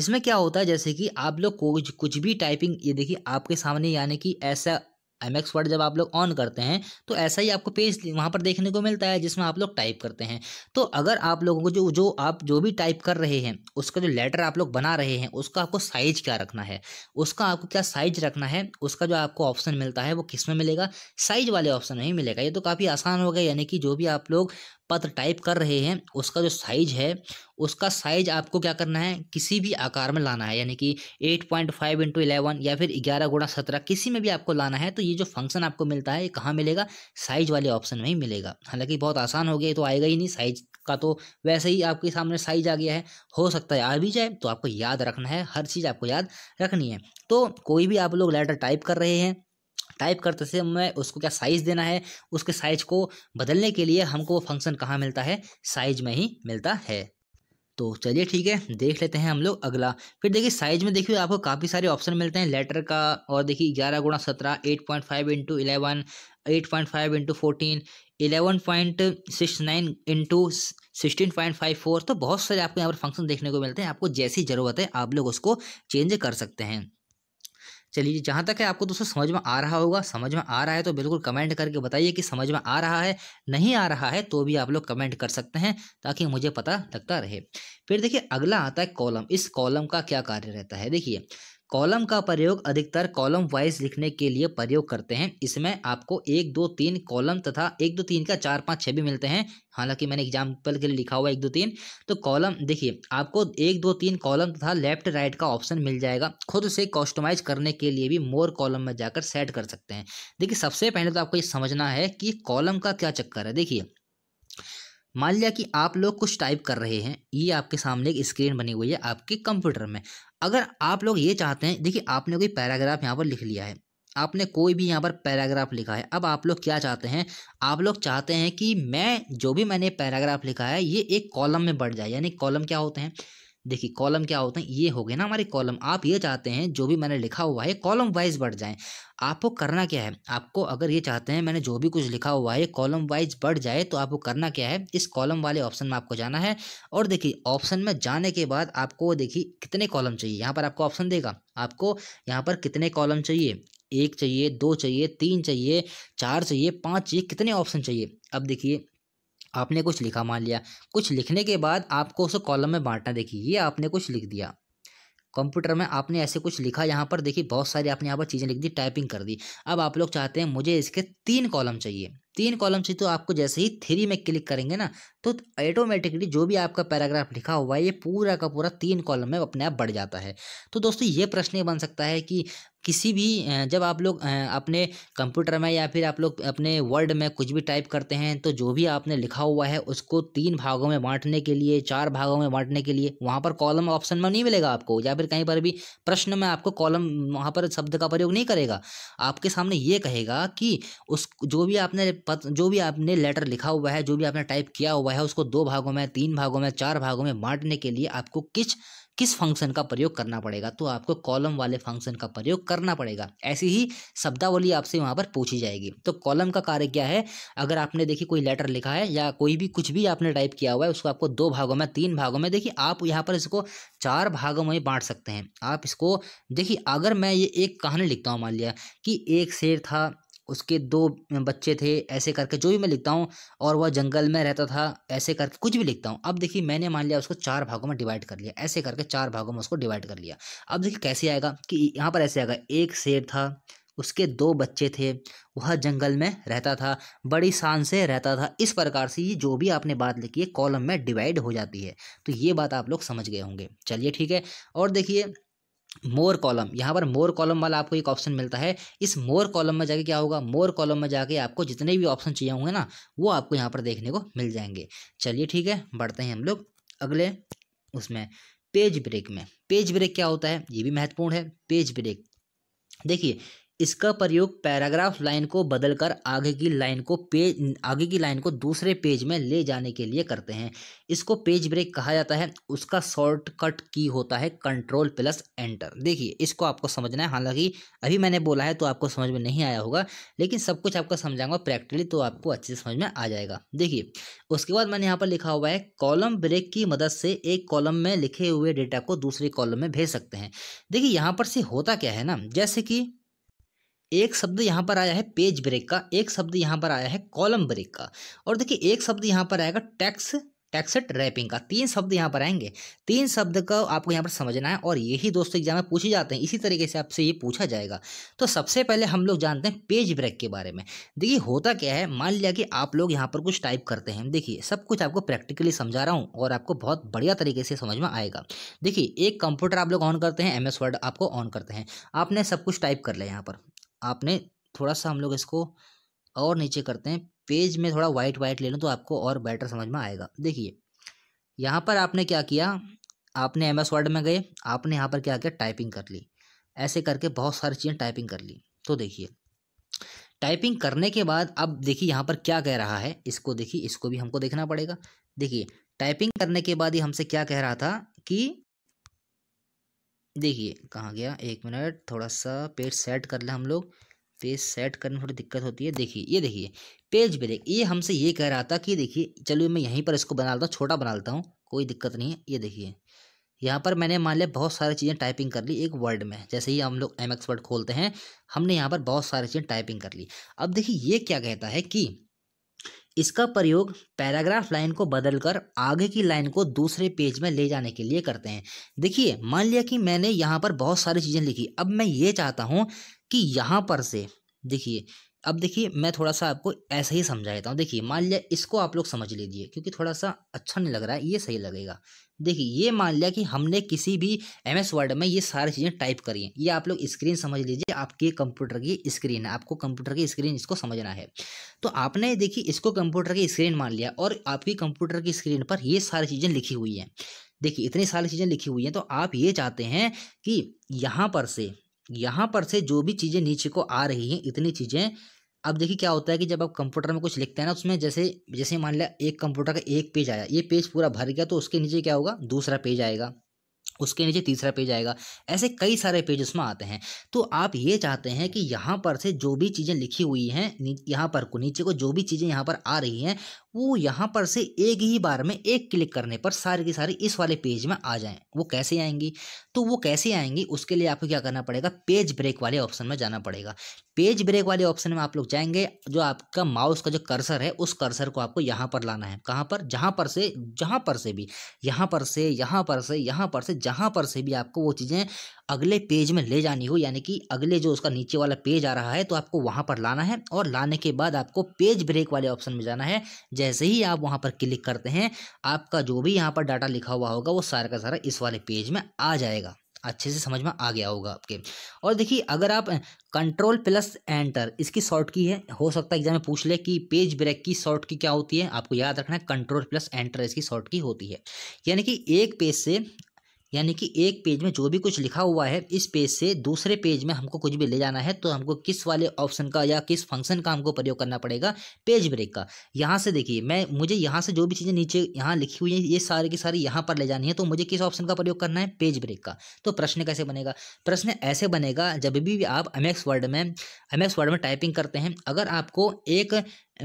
इसमें क्या होता है जैसे कि आप लोग कुछ भी टाइपिंग ये देखिए आपके सामने यानी कि ऐसा एम एक्स वर्ड जब आप लोग ऑन करते हैं तो ऐसा ही आपको पेज वहाँ पर देखने को मिलता है जिसमें आप लोग टाइप करते हैं तो अगर आप लोगों को जो जो आप जो भी टाइप कर रहे हैं उसका जो लेटर आप लोग बना रहे हैं उसका आपको साइज क्या रखना है उसका आपको क्या साइज रखना है उसका जो आपको ऑप्शन मिलता है वो किस में मिलेगा साइज वाले ऑप्शन में ही मिलेगा ये तो काफ़ी आसान हो गया यानी कि जो भी आप लोग पत्र टाइप कर रहे हैं उसका जो साइज है उसका साइज आपको क्या करना है किसी भी आकार में लाना है यानी कि 8.5 पॉइंट फाइव इंटू इलेवन या फिर ग्यारह गुणा सत्रह किसी में भी आपको लाना है तो ये जो फंक्शन आपको मिलता है ये कहाँ मिलेगा साइज वाले ऑप्शन में ही मिलेगा हालांकि बहुत आसान हो गया तो आएगा ही नहीं साइज का तो वैसे ही आपके सामने साइज आ गया है हो सकता है आ भी जाए तो आपको याद रखना है हर चीज़ आपको याद रखनी है तो कोई भी आप लोग लेटर टाइप कर रहे हैं टाइप करते से मैं उसको क्या साइज़ देना है उसके साइज को बदलने के लिए हमको वो फंक्शन कहाँ मिलता है साइज में ही मिलता है तो चलिए ठीक है देख लेते हैं हम लोग अगला फिर देखिए साइज में देखिए आपको काफ़ी सारे ऑप्शन मिलते हैं लेटर का और देखिए ग्यारह गुणा सत्रह eight point five into eleven eight point five into fourteen eleven point six nine into sixteen point five four तो बहुत सारे आपको यहाँ पर फंक्शन देखने को मिलते हैं आपको जैसी ज़रूरत है आप लोग उसको चेंज कर सकते हैं चलिए जहाँ तक है आपको दोस्तों समझ में आ रहा होगा समझ में आ रहा है तो बिल्कुल कमेंट करके बताइए कि समझ में आ रहा है नहीं आ रहा है तो भी आप लोग कमेंट कर सकते हैं ताकि मुझे पता लगता रहे फिर देखिए अगला आता है कॉलम इस कॉलम का क्या कार्य रहता है देखिए कॉलम का प्रयोग अधिकतर कॉलम वाइज लिखने के लिए प्रयोग करते हैं इसमें आपको एक दो तीन कॉलम तथा एक दो तीन का चार पाँच छः भी मिलते हैं हालांकि मैंने एग्जाम्पल के लिए लिखा हुआ एक दो तीन तो कॉलम देखिए आपको एक दो तीन कॉलम तथा लेफ्ट राइट का ऑप्शन मिल जाएगा खुद से कॉस्टमाइज करने के लिए भी मोर कॉलम में जाकर सेट कर सकते हैं देखिए सबसे पहले तो आपको ये समझना है कि कॉलम का क्या चक्कर है देखिए मान लिया कि आप लोग कुछ टाइप कर रहे हैं ये आपके सामने एक स्क्रीन बनी हुई है आपके कंप्यूटर में अगर आप लोग ये चाहते हैं देखिए आपने कोई पैराग्राफ यहाँ पर लिख लिया है आपने कोई भी यहाँ पर पैराग्राफ लिखा है अब आप लोग क्या चाहते हैं आप लोग चाहते हैं कि मैं जो भी मैंने पैराग्राफ लिखा है ये एक कॉलम में बढ़ जाए यानी कॉलम क्या होते हैं देखिए कॉलम क्या होते हैं ये हो गए ना हमारे कॉलम आप ये चाहते हैं जो भी मैंने लिखा हुआ है कॉलम वाइज बढ़ जाए आपको करना क्या है आपको अगर ये चाहते हैं मैंने जो भी कुछ लिखा हुआ है कॉलम वाइज बढ़ जाए तो आपको करना क्या है इस कॉलम वाले ऑप्शन में आपको जाना है और देखिए ऑप्शन में जाने के बाद आपको देखिए कितने कॉलम चाहिए यहाँ पर आपको ऑप्शन देगा आपको यहाँ पर कितने कॉलम चाहिए एक चाहिए दो चाहिए तीन चाहिए चार चाहिए पाँच चाहिए कितने ऑप्शन चाहिए अब देखिए आपने कुछ लिखा मान लिया कुछ लिखने के बाद आपको उसे कॉलम में बांटना देखिए ये आपने कुछ लिख दिया कंप्यूटर में आपने ऐसे कुछ लिखा यहाँ पर देखिए बहुत सारी आपने यहाँ पर चीज़ें लिख दी टाइपिंग कर दी अब आप लोग चाहते हैं मुझे इसके तीन कॉलम चाहिए तीन कॉलम से तो आपको जैसे ही थ्री में क्लिक करेंगे ना तो ऑटोमेटिकली जो भी आपका पैराग्राफ लिखा हुआ है ये पूरा का पूरा तीन कॉलम में अपने आप बढ़ जाता है तो दोस्तों ये प्रश्न ये बन सकता है कि किसी भी जब आप लोग अपने कंप्यूटर में या फिर आप लोग अपने वर्ड में कुछ भी टाइप करते हैं तो जो भी आपने लिखा हुआ है उसको तीन भागों में बांटने के लिए चार भागों में बांटने के लिए वहाँ पर कॉलम ऑप्शन में नहीं मिलेगा आपको या फिर कहीं पर भी प्रश्न में आपको कॉलम वहाँ पर शब्द का प्रयोग नहीं करेगा आपके सामने ये कहेगा कि उस जो भी आपने पत जो भी आपने लेटर लिखा हुआ है जो भी आपने टाइप किया हुआ है उसको दो भागों में तीन भागों में चार भागों में बांटने के लिए आपको किस किस फंक्शन का प्रयोग करना पड़ेगा तो आपको कॉलम वाले फंक्शन का प्रयोग करना पड़ेगा ऐसी ही शब्दावली आपसे वहाँ पर पूछी जाएगी तो कॉलम का कार्य क्या है अगर आपने देखिए कोई लेटर लिखा है या कोई भी कुछ भी आपने टाइप किया हुआ है उसको आपको दो भागों में तीन भागों में देखिए आप यहाँ पर इसको चार भागों में बांट सकते हैं आप इसको देखिए अगर मैं ये एक कहानी लिखता हूँ मान लिया कि एक शेर था उसके दो बच्चे थे ऐसे करके जो भी मैं लिखता हूँ और वह जंगल में रहता था ऐसे करके कुछ भी लिखता हूँ अब देखिए मैंने मान लिया उसको चार भागों में डिवाइड कर लिया ऐसे करके चार भागों में उसको डिवाइड कर लिया अब देखिए कैसे आएगा कि यहाँ पर ऐसे आएगा एक शेर था उसके दो बच्चे थे वह जंगल में रहता था बड़ी शान से रहता था इस प्रकार से ये जो भी आपने बात लिखी है कॉलम में डिवाइड हो जाती है तो ये बात आप लोग समझ गए होंगे चलिए ठीक है और देखिए मोर कॉलम यहाँ पर मोर कॉलम वाला आपको एक ऑप्शन मिलता है इस मोर कॉलम में जाके क्या होगा मोर कॉलम में जाके आपको जितने भी ऑप्शन चाहिए होंगे ना वो आपको यहाँ पर देखने को मिल जाएंगे चलिए ठीक है बढ़ते हैं हम लोग अगले उसमें पेज ब्रेक में पेज ब्रेक क्या होता है ये भी महत्वपूर्ण है पेज ब्रेक देखिए इसका प्रयोग पैराग्राफ लाइन को बदलकर आगे की लाइन को पेज आगे की लाइन को दूसरे पेज में ले जाने के लिए करते हैं इसको पेज ब्रेक कहा जाता है उसका शॉर्टकट की होता है कंट्रोल प्लस एंटर देखिए इसको आपको समझना है हालांकि अभी मैंने बोला है तो आपको समझ में नहीं आया होगा लेकिन सब कुछ आपको समझाऊंगा प्रैक्टिकली तो आपको अच्छे से समझ में आ जाएगा देखिए उसके बाद मैंने यहाँ पर लिखा हुआ है कॉलम ब्रेक की मदद से एक कॉलम में लिखे हुए डेटा को दूसरे कॉलम में भेज सकते हैं देखिए यहाँ पर से होता क्या है ना जैसे कि एक शब्द यहाँ पर आया है पेज ब्रेक का एक शब्द यहाँ पर आया है कॉलम ब्रेक का और देखिए एक शब्द यहाँ पर आएगा टैक्स टैक्सेट रैपिंग का तीन शब्द यहाँ पर आएंगे तीन शब्द का आपको यहाँ पर समझना है और यही दोस्तों एग्जाम में पूछे जाते हैं इसी तरीके से आपसे ये पूछा जाएगा तो सबसे पहले हम लोग जानते हैं पेज ब्रेक के बारे में देखिए होता क्या है मान लिया कि आप लोग यहाँ पर कुछ टाइप करते हैं देखिए सब कुछ आपको प्रैक्टिकली समझा रहा हूँ और आपको बहुत बढ़िया तरीके से समझ में आएगा देखिए एक कंप्यूटर आप लोग ऑन करते हैं एम वर्ड आपको ऑन करते हैं आपने सब कुछ टाइप कर लिया यहाँ पर आपने थोड़ा सा हम लोग इसको और नीचे करते हैं पेज में थोड़ा वाइट वाइट ले लूँ तो आपको और बेटर समझ में आएगा देखिए यहाँ पर आपने क्या किया आपने एम एस वर्ड में गए आपने यहाँ पर क्या किया टाइपिंग कर ली ऐसे करके बहुत सारी चीज़ें टाइपिंग कर ली तो देखिए टाइपिंग करने के बाद अब देखिए यहाँ पर क्या कह रहा है इसको देखिए इसको भी हमको देखना पड़ेगा देखिए टाइपिंग करने के बाद ही हमसे क्या कह रहा था कि देखिए कहाँ गया एक मिनट थोड़ा सा पेज सेट कर लें हम लोग पेज सेट करने में थोड़ी दिक्कत होती है देखिए ये देखिए पेज देख ये हमसे ये कह रहा था कि देखिए चलो मैं यहीं पर इसको बना लेता हूँ छोटा बना लेता हूँ कोई दिक्कत नहीं है ये देखिए यहाँ पर मैंने मान लिया बहुत सारी चीज़ें टाइपिंग कर ली एक वर्ड में जैसे ही हम लोग एम एक्स वर्ड खोलते हैं हमने यहाँ पर बहुत सारी चीज़ें टाइपिंग कर ली अब देखिए ये क्या कहता है कि इसका प्रयोग पैराग्राफ लाइन को बदलकर आगे की लाइन को दूसरे पेज में ले जाने के लिए करते हैं देखिए मान लिया कि मैंने यहाँ पर बहुत सारी चीज़ें लिखी अब मैं ये चाहता हूँ कि यहाँ पर से देखिए अब देखिए मैं थोड़ा सा आपको ऐसे ही समझा देता हूँ देखिए मान लिया इसको आप लोग समझ लीजिए क्योंकि थोड़ा सा अच्छा नहीं लग रहा है ये सही लगेगा देखिए ये मान लिया कि हमने किसी भी एम एस वर्ड में ये सारी चीज़ें टाइप करी हैं ये आप लोग स्क्रीन समझ लीजिए आपके कंप्यूटर की स्क्रीन है आपको कंप्यूटर की स्क्रीन इसको समझना है तो आपने देखिए इसको कंप्यूटर की स्क्रीन मान लिया और आपकी कंप्यूटर की स्क्रीन पर ये सारी चीज़ें लिखी हुई हैं देखिए इतनी सारी चीज़ें लिखी हुई हैं तो आप ये चाहते हैं कि यहाँ पर से यहाँ पर से जो भी चीज़ें नीचे को आ रही हैं इतनी चीज़ें अब देखिए क्या होता है कि जब आप कंप्यूटर में कुछ लिखते हैं ना उसमें जैसे जैसे मान लिया एक कंप्यूटर का एक पेज आया ये पेज पूरा भर गया तो उसके नीचे क्या होगा दूसरा पेज आएगा उसके नीचे तीसरा पेज आएगा ऐसे कई सारे पेज उसमें आते हैं तो आप ये चाहते हैं कि यहाँ पर से जो भी चीज़ें लिखी हुई हैं यहाँ पर को नीचे को जो भी चीज़ें यहाँ पर आ रही हैं वो यहाँ पर से एक ही बार में एक क्लिक करने पर सारे के सारे इस वाले पेज में आ जाएं वो कैसे आएंगी तो वो कैसे आएंगी उसके लिए आपको क्या करना पड़ेगा पेज ब्रेक वाले ऑप्शन में जाना पड़ेगा पेज ब्रेक वाले ऑप्शन में आप लोग जाएंगे जो आपका माउस का जो कर्सर है उस कर्सर को आपको यहाँ पर लाना है कहाँ पर जहाँ पर से जहाँ पर से भी यहाँ पर से यहाँ पर से यहाँ पर से जहाँ पर से भी आपको वो चीज़ें अगले पेज में ले जानी हो यानी कि अगले जो उसका नीचे वाला पेज आ रहा है तो आपको वहाँ पर लाना है और लाने के बाद आपको पेज ब्रेक वाले ऑप्शन में जाना है जैसे ही आप वहाँ पर क्लिक करते हैं आपका जो भी यहाँ पर डाटा लिखा हुआ होगा वो सारा का सारा इस वाले पेज में आ जाएगा अच्छे से समझ में आ गया होगा आपके और देखिए अगर आप कंट्रोल प्लस एंटर इसकी शॉर्ट की है हो सकता है एग्जाम में पूछ ले कि पेज ब्रेक की शॉर्ट की क्या होती है आपको याद रखना है कंट्रोल प्लस एंटर इसकी शॉर्ट की होती है यानी कि एक पेज से यानी कि एक पेज में जो भी कुछ लिखा हुआ है इस पेज से दूसरे पेज में हमको कुछ भी ले जाना है तो हमको किस वाले ऑप्शन का या किस फंक्शन का हमको प्रयोग करना पड़ेगा पेज ब्रेक का यहाँ से देखिए मैं मुझे यहाँ से जो भी चीज़ें नीचे यहाँ लिखी हुई हैं ये सारी की सारी यहाँ पर ले जानी है तो मुझे किस ऑप्शन का प्रयोग करना है पेज ब्रेक का तो प्रश्न कैसे बनेगा प्रश्न ऐसे बनेगा जब भी आप एम वर्ड में एम वर्ड में टाइपिंग करते हैं अगर आपको एक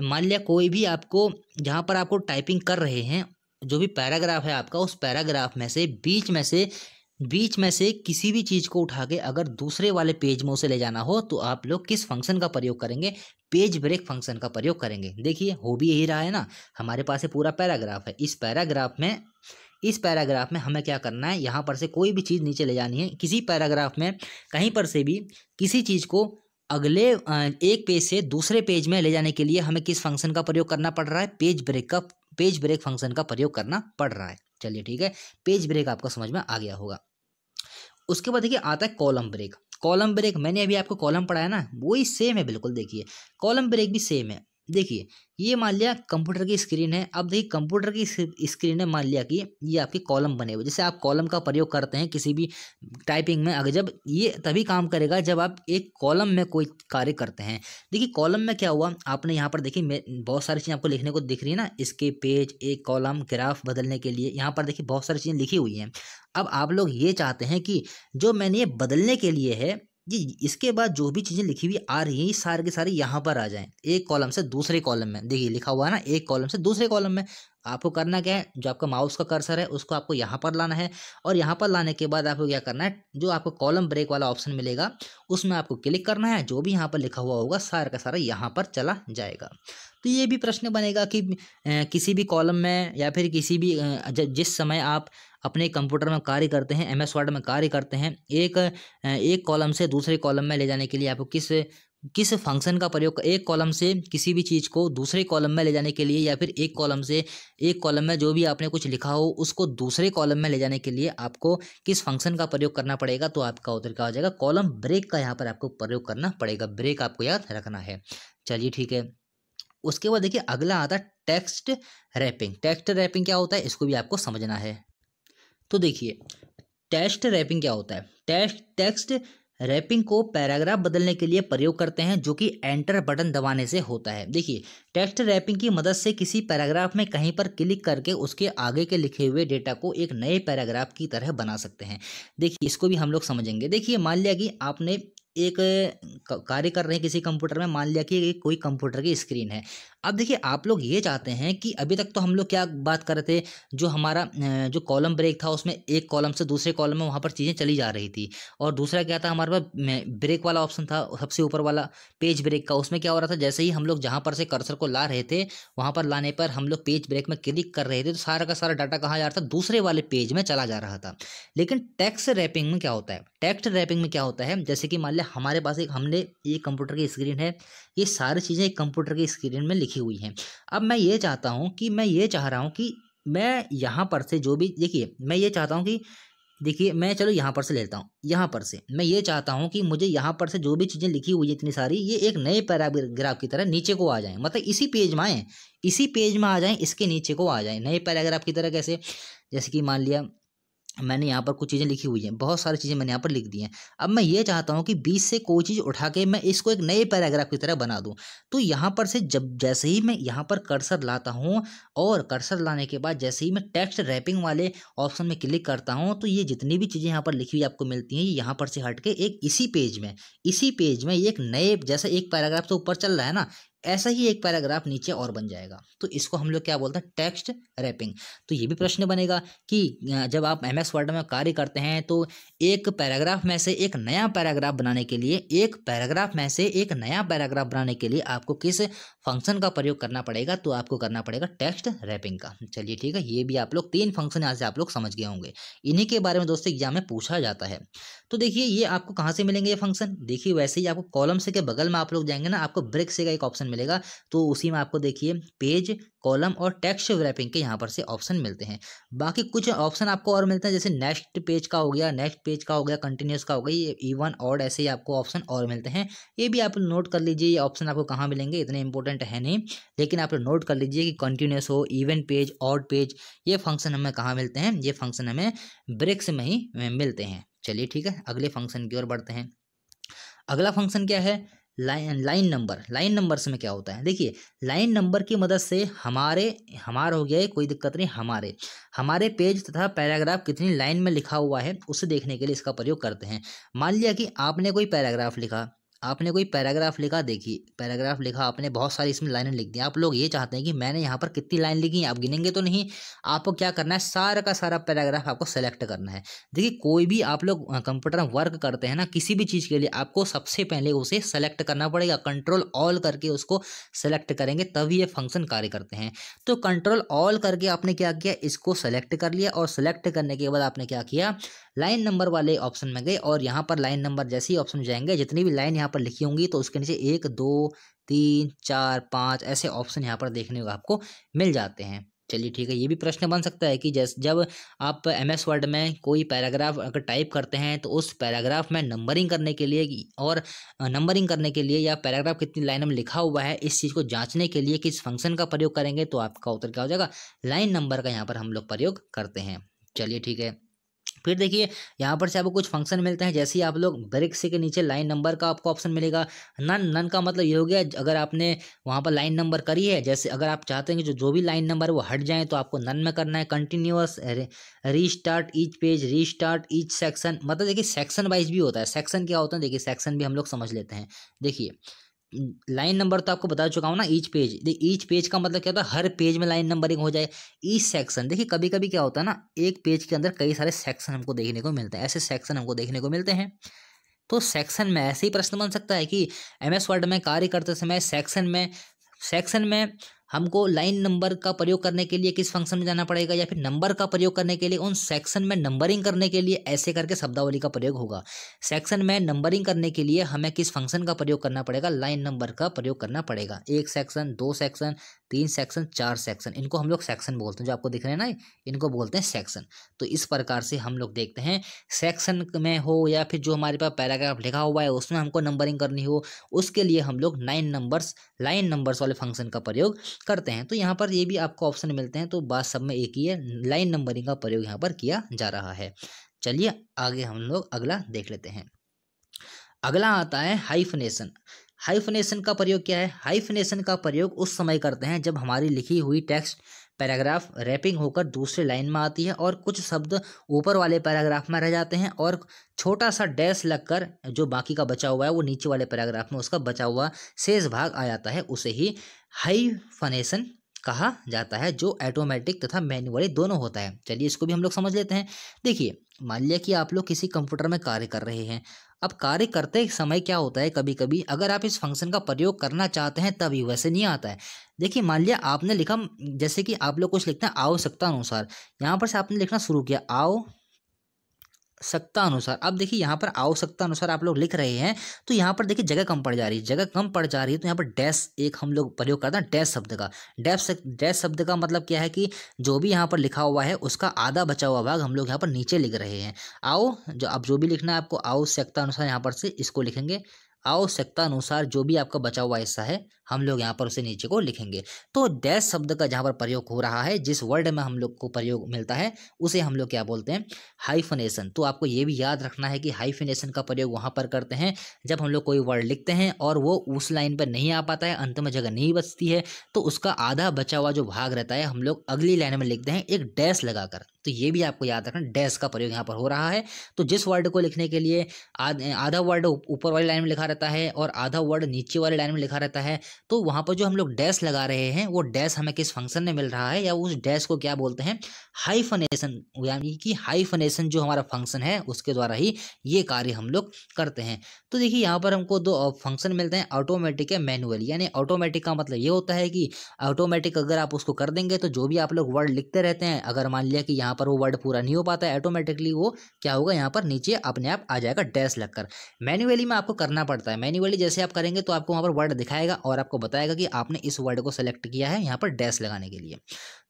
मान लिया कोई भी आपको जहाँ पर आपको टाइपिंग कर रहे हैं जो भी पैराग्राफ है आपका उस पैराग्राफ में से बीच में से बीच में से किसी भी चीज़ को उठा के अगर दूसरे वाले पेज में उसे ले जाना हो तो आप लोग किस फंक्शन का प्रयोग करेंगे पेज ब्रेक फंक्शन का प्रयोग करेंगे देखिए हो भी यही रहा है ना हमारे पास ये पूरा पैराग्राफ है इस पैराग्राफ में इस पैराग्राफ में हमें क्या करना है यहाँ पर से कोई भी चीज़ नीचे ले जानी है किसी पैराग्राफ में कहीं पर से भी किसी चीज़ को अगले एक पेज से दूसरे पेज में ले जाने के लिए हमें किस फंक्शन का प्रयोग करना पड़ रहा है पेज ब्रेक का पेज ब्रेक फंक्शन का प्रयोग करना पड़ रहा है चलिए ठीक है पेज ब्रेक आपका समझ में आ गया होगा उसके बाद देखिए आता है कॉलम ब्रेक कॉलम ब्रेक मैंने अभी आपको कॉलम पढ़ाया ना वही सेम है बिल्कुल देखिए कॉलम ब्रेक भी सेम है देखिए ये मान लिया कंप्यूटर की स्क्रीन है अब देखिए कंप्यूटर की स्क्रीन है मान लिया कि ये आपके कॉलम बने हुए जैसे आप कॉलम का प्रयोग करते हैं किसी भी टाइपिंग में अगर जब ये तभी काम करेगा जब आप एक कॉलम में कोई कार्य करते हैं देखिए कॉलम में क्या हुआ आपने यहाँ पर देखिए बहुत सारी चीज़ें आपको लिखने को दिख रही है ना इसके पेज एक कॉलम ग्राफ बदलने के लिए यहाँ पर देखिए बहुत सारी चीज़ें लिखी हुई हैं अब आप लोग ये चाहते हैं कि जो मैंने ये बदलने के लिए है ये इसके बाद जो भी चीज़ें लिखी हुई आ रही हैं ये सारे के सारे यहाँ पर आ जाएं एक कॉलम से दूसरे कॉलम में देखिए लिखा हुआ है ना एक कॉलम से दूसरे कॉलम में आपको करना क्या है जो आपका माउस का कर्सर है उसको आपको यहाँ पर लाना है और यहाँ पर लाने के बाद आपको क्या करना है जो आपको कॉलम ब्रेक वाला ऑप्शन मिलेगा उसमें आपको क्लिक करना है जो भी यहाँ पर लिखा हुआ होगा सारा का सारा यहाँ पर चला जाएगा तो ये भी प्रश्न बनेगा कि किसी भी कॉलम में या फिर किसी भी जिस समय आप अपने कंप्यूटर में कार्य करते हैं एम एस वर्ड में कार्य करते हैं एक एक कॉलम से दूसरे कॉलम में ले जाने के लिए आपको किस किस फंक्शन का प्रयोग एक कॉलम से किसी भी चीज़ को दूसरे कॉलम में ले जाने के लिए या फिर एक कॉलम से एक कॉलम में जो भी आपने कुछ लिखा हो उसको दूसरे कॉलम में ले जाने के लिए आपको किस फंक्शन का प्रयोग करना पड़ेगा तो आपका उत्तर क्या हो जाएगा कॉलम ब्रेक का यहाँ पर आपको प्रयोग करना पड़ेगा ब्रेक आपको याद रखना है चलिए ठीक है उसके बाद देखिए अगला आता है टेक्स्ट रैपिंग टेक्स्ट रैपिंग क्या होता है इसको भी आपको समझना है तो देखिए टेस्ट रैपिंग क्या होता है टेस्ट टेक्स्ट रैपिंग को पैराग्राफ बदलने के लिए प्रयोग करते हैं जो कि एंटर बटन दबाने से होता है देखिए टेक्स्ट रैपिंग की मदद से किसी पैराग्राफ में कहीं पर क्लिक करके उसके आगे के लिखे हुए डेटा को एक नए पैराग्राफ की तरह बना सकते हैं देखिए इसको भी हम लोग समझेंगे देखिए मान लिया कि आपने एक कार्य कर रहे हैं किसी कंप्यूटर में मान लिया कि कोई कंप्यूटर की स्क्रीन है अब देखिए आप लोग ये चाहते हैं कि अभी तक तो हम लोग क्या बात कर रहे थे जो हमारा जो कॉलम ब्रेक था उसमें एक कॉलम से दूसरे कॉलम में वहाँ पर चीज़ें चली जा रही थी और दूसरा क्या था हमारे पास ब्रेक वाला ऑप्शन था सबसे ऊपर वाला पेज ब्रेक का उसमें क्या हो रहा था जैसे ही हम लोग जहाँ पर से कर्सर को ला रहे थे वहाँ पर लाने पर हम लोग पेज ब्रेक में क्लिक कर रहे थे तो सारा का सारा डाटा कहाँ जा रहा था दूसरे वाले पेज में चला जा रहा था लेकिन टैक्स रैपिंग में क्या होता है टेक्स्ट रैपिंग में क्या होता है जैसे कि मान लिया हमारे पास एक हमने एक कंप्यूटर की स्क्रीन है ये सारी चीज़ें एक कंप्यूटर की स्क्रीन में लिखी हुई हैं अब मैं ये चाहता हूँ कि मैं ये चाह रहा हूँ कि मैं यहाँ पर से जो भी देखिए मैं ये चाहता हूँ कि देखिए मैं चलो यहाँ पर से लेता हूँ यहाँ पर से मैं ये चाहता हूँ कि मुझे यहाँ पर से जो भी चीज़ें लिखी हुई है इतनी सारी ये एक नए पैराग्राफ की तरह नीचे को आ जाएँ मतलब इसी पेज में आएँ इसी पेज में आ जाएँ इसके नीचे को आ जाएँ नए पैराग्राफ की तरह कैसे जैसे कि मान लिया मैंने यहाँ पर कुछ चीज़ें लिखी हुई हैं बहुत सारी चीज़ें मैंने यहाँ पर लिख दी हैं अब मैं ये चाहता हूँ कि बीच से कोई चीज़ उठा के मैं इसको एक नए पैराग्राफ की तरह बना दूँ तो यहाँ पर से जब जैसे ही मैं यहाँ पर कर्सर लाता हूँ और कर्सर लाने के बाद जैसे ही मैं टेक्स्ट रैपिंग वाले ऑप्शन में क्लिक करता हूँ तो ये जितनी भी चीज़ें यहाँ पर लिखी हुई आपको मिलती हैं ये यहाँ पर से हट के एक इसी पेज में इसी पेज में एक नए जैसे एक पैराग्राफ तो ऊपर चल रहा है ना ऐसा ही एक पैराग्राफ नीचे और बन जाएगा तो इसको हम लोग क्या बोलते हैं टेक्स्ट रैपिंग तो ये भी प्रश्न बनेगा कि जब आप एम एक्स वर्ड में कार्य करते हैं तो एक पैराग्राफ में से एक नया पैराग्राफ बनाने के लिए एक पैराग्राफ में से एक नया पैराग्राफ बनाने के लिए आपको किस फंक्शन का प्रयोग करना पड़ेगा तो आपको करना पड़ेगा टेक्स्ट रैपिंग का चलिए ठीक है ये भी आप लोग तीन फंक्शन यहाँ से आप लोग समझ गए होंगे इन्हीं के बारे में दोस्तों एग्जाम में पूछा जाता है तो देखिए ये आपको कहाँ से मिलेंगे ये फंक्शन देखिए वैसे ही आपको कॉलम से के बगल में आप लोग जाएंगे ना आपको ब्रिक्स से का एक ऑप्शन मिलेगा तो उसी में आपको देखिए पेज कॉलम और टेक्स्ट रैपिंग के यहाँ पर से ऑप्शन मिलते हैं बाकी कुछ ऑप्शन आपको और मिलते हैं जैसे नेक्स्ट पेज का हो गया नेक्स्ट पेज का हो गया कंटिन्यूस का हो गया ये इवन e और ऐसे ही आपको ऑप्शन और मिलते हैं ये भी आप नोट कर लीजिए ये ऑप्शन आपको कहाँ मिलेंगे इतने इंपॉर्टेंट है नहीं लेकिन आप नोट कर लीजिए कि कंटिन्यूस हो इवन पेज ऑड पेज ये फंक्शन हमें कहाँ मिलते हैं ये फंक्शन हमें ब्रिक्स में ही मिलते हैं चलिए ठीक है अगले फंक्शन की ओर बढ़ते हैं अगला फंक्शन क्या है line line number line number से में क्या होता है देखिए लाइन नंबर की मदद से हमारे हमारा हो गया है कोई दिक्कत नहीं हमारे हमारे पेज तथा पैराग्राफ कितनी लाइन में लिखा हुआ है उसे देखने के लिए इसका प्रयोग करते हैं मान लिया कि आपने कोई पैराग्राफ लिखा आपने कोई पैराग्राफ लिखा देखिए पैराग्राफ लिखा आपने बहुत सारी इसमें लाइनें लिख दी आप लोग ये चाहते हैं कि मैंने यहाँ पर कितनी लाइन लिखी आप गिनेंगे तो नहीं आपको क्या करना है सारा का सारा पैराग्राफ आपको सेलेक्ट करना है देखिए कोई भी आप लोग कंप्यूटर में वर्क करते हैं ना किसी भी चीज़ के लिए आपको सबसे पहले उसे सेलेक्ट करना पड़ेगा कंट्रोल ऑल करके उसको सेलेक्ट करेंगे तभी ये फंक्शन कार्य करते हैं तो कंट्रोल ऑल करके आपने क्या किया इसको सेलेक्ट कर लिया और सेलेक्ट करने के बाद आपने क्या किया लाइन नंबर वाले ऑप्शन में गए और यहाँ पर लाइन नंबर जैसे ही ऑप्शन जाएंगे जितनी भी लाइन यहाँ यहाँ पर लिखी होंगी तो उसके नीचे एक दो तीन चार पाँच ऐसे ऑप्शन यहाँ पर देखने को आपको मिल जाते हैं चलिए ठीक है ये भी प्रश्न बन सकता है कि जैस जब आप एम एस वर्ड में कोई पैराग्राफ अगर टाइप करते हैं तो उस पैराग्राफ में नंबरिंग करने के लिए और नंबरिंग करने के लिए या पैराग्राफ कितनी लाइन में लिखा हुआ है इस चीज़ को जांचने के लिए किस फंक्शन का प्रयोग करेंगे तो आपका उत्तर क्या हो जाएगा लाइन नंबर का यहाँ पर हम लोग प्रयोग करते हैं चलिए ठीक है फिर देखिए यहाँ पर से आपको कुछ फंक्शन मिलते हैं जैसे ही आप लोग ब्रिक्स के नीचे लाइन नंबर का आपको ऑप्शन मिलेगा नन नन का मतलब ये हो गया अगर आपने वहाँ पर लाइन नंबर करी है जैसे अगर आप चाहते हैं कि जो जो भी लाइन नंबर है वो हट जाए तो आपको नन में करना है continuous restart each page restart each section मतलब देखिए सेक्शन वाइज भी होता है सेक्शन क्या होता है देखिए सेक्शन भी हम लोग समझ लेते हैं देखिए लाइन नंबर तो आपको बता चुका हूँ ना ईच पेज देखिए ईच पेज का मतलब क्या होता है हर पेज में लाइन नंबरिंग हो जाए ईच सेक्शन देखिए कभी कभी क्या होता है ना एक पेज के अंदर कई सारे सेक्शन हमको देखने को मिलते हैं ऐसे सेक्शन हमको देखने को मिलते हैं तो सेक्शन में ऐसे ही प्रश्न बन सकता है कि एम एस वर्ड में कार्य करते समय सेक्शन में सेक्शन में हमको लाइन नंबर का प्रयोग करने के लिए किस फंक्शन में जाना पड़ेगा या फिर नंबर का प्रयोग करने के लिए उन सेक्शन में नंबरिंग करने के लिए ऐसे करके शब्दावली का प्रयोग होगा सेक्शन में नंबरिंग करने के लिए हमें किस फंक्शन का प्रयोग करना पड़ेगा लाइन नंबर का प्रयोग करना पड़ेगा एक सेक्शन दो सेक्शन तीन सेक्शन चार सेक्शन इनको हम लोग सेक्शन बोलते हैं जो आपको दिख रहे हैं ना इनको बोलते हैं सेक्शन तो इस प्रकार से हम लोग देखते हैं सेक्शन में हो या फिर जो हमारे पास पैराग्राफ लिखा हुआ है उसमें हमको नंबरिंग करनी हो उसके लिए हम लोग नाइन नंबर्स लाइन नंबर्स वाले फंक्शन का प्रयोग करते हैं तो यहाँ पर ये भी आपको ऑप्शन मिलते हैं तो बात सब में एक ही है लाइन नंबरिंग का प्रयोग यहाँ पर किया जा रहा है चलिए आगे हम लोग अगला देख लेते हैं अगला आता है हाइफनेशन हाइफनेशन का प्रयोग क्या है हाइफनेशन का प्रयोग उस समय करते हैं जब हमारी लिखी हुई टेक्स्ट पैराग्राफ रैपिंग होकर दूसरे लाइन में आती है और कुछ शब्द ऊपर वाले पैराग्राफ में रह जाते हैं और छोटा सा डैश लगकर जो बाकी का बचा हुआ है वो नीचे वाले पैराग्राफ में उसका बचा हुआ शेष भाग आ जाता है उसे ही हाई फनेशन कहा जाता है जो ऐटोमेटिक तथा मैनुअली दोनों होता है चलिए इसको भी हम लोग समझ लेते हैं देखिए मान लिया कि आप लोग किसी कंप्यूटर में कार्य कर रहे हैं अब कार्य करते समय क्या होता है कभी कभी अगर आप इस फंक्शन का प्रयोग करना चाहते हैं तभी वैसे नहीं आता है देखिए मान लिया आपने लिखा जैसे कि आप लोग कुछ लिखते हैं आवश्यकता अनुसार यहाँ पर से आपने लिखना शुरू किया आओ आवश्यकता अनुसार अब देखिए यहाँ पर आवश्यकता अनुसार आप लोग लिख रहे हैं तो यहाँ पर देखिए जगह कम पड़ जा रही है जगह कम पड़ जा रही है तो यहाँ पर डैश एक हम लोग प्रयोग करते हैं डैश शब्द का डैश डैश शब्द का मतलब क्या है कि जो भी यहाँ पर लिखा हुआ है उसका आधा बचा हुआ भाग हम लोग यहाँ पर नीचे लिख रहे हैं आओ जो अब जो भी लिखना है आपको आवश्यकता अनुसार यहाँ पर से इसको लिखेंगे आवश्यकता अनुसार जो भी आपका बचा हुआ हिस्सा है हम लोग यहाँ पर उसे नीचे को लिखेंगे तो डैश शब्द का जहाँ पर प्रयोग हो रहा है जिस वर्ड में हम लोग को प्रयोग मिलता है उसे हम लोग क्या बोलते हैं हाइफनेशन तो आपको ये भी याद रखना है कि हाइफनेशन का प्रयोग वहाँ पर करते हैं जब हम लोग कोई वर्ड लिखते हैं और वो उस लाइन पर नहीं आ पाता है अंत में जगह नहीं बचती है तो उसका आधा बचा हुआ जो भाग रहता है हम लोग अगली लाइन में लिखते हैं एक डैश लगाकर तो ये भी आपको याद रखना डैश का प्रयोग यहाँ पर हो रहा है तो जिस वर्ड को लिखने के लिए आधा वर्ड ऊपर वाली लाइन में लिखा रहता है और आधा वर्ड नीचे वाली लाइन में लिखा रहता है तो वहाँ पर जो हम लोग डैश लगा रहे हैं वो डैश हमें किस फंक्शन में मिल रहा है या उस डैश को क्या बोलते हैं हाइफनेशन यानी कि हाइफनेशन जो हमारा फंक्शन है उसके द्वारा ही ये कार्य हम लोग करते हैं तो देखिए यहाँ पर हमको दो फंक्शन मिलते हैं ऑटोमेटिक या मैनुअल यानी ऑटोमेटिक का मतलब ये होता है कि ऑटोमेटिक अगर आप उसको कर देंगे तो जो भी आप लोग वर्ड लिखते रहते हैं अगर मान लिया कि यहाँ पर वो वर्ड पूरा नहीं हो पाता है ऑटोमेटिकली वो क्या होगा यहाँ पर नीचे अपने आप आ जाएगा डैश लगकर मैनुअली में आपको करना पड़ता है मैनुअली जैसे आप करेंगे तो आपको वहाँ पर वर्ड दिखाएगा और आप आपको बताएगा कि आपने इस वर्ड को सेलेक्ट किया है यहाँ पर डैश लगाने के लिए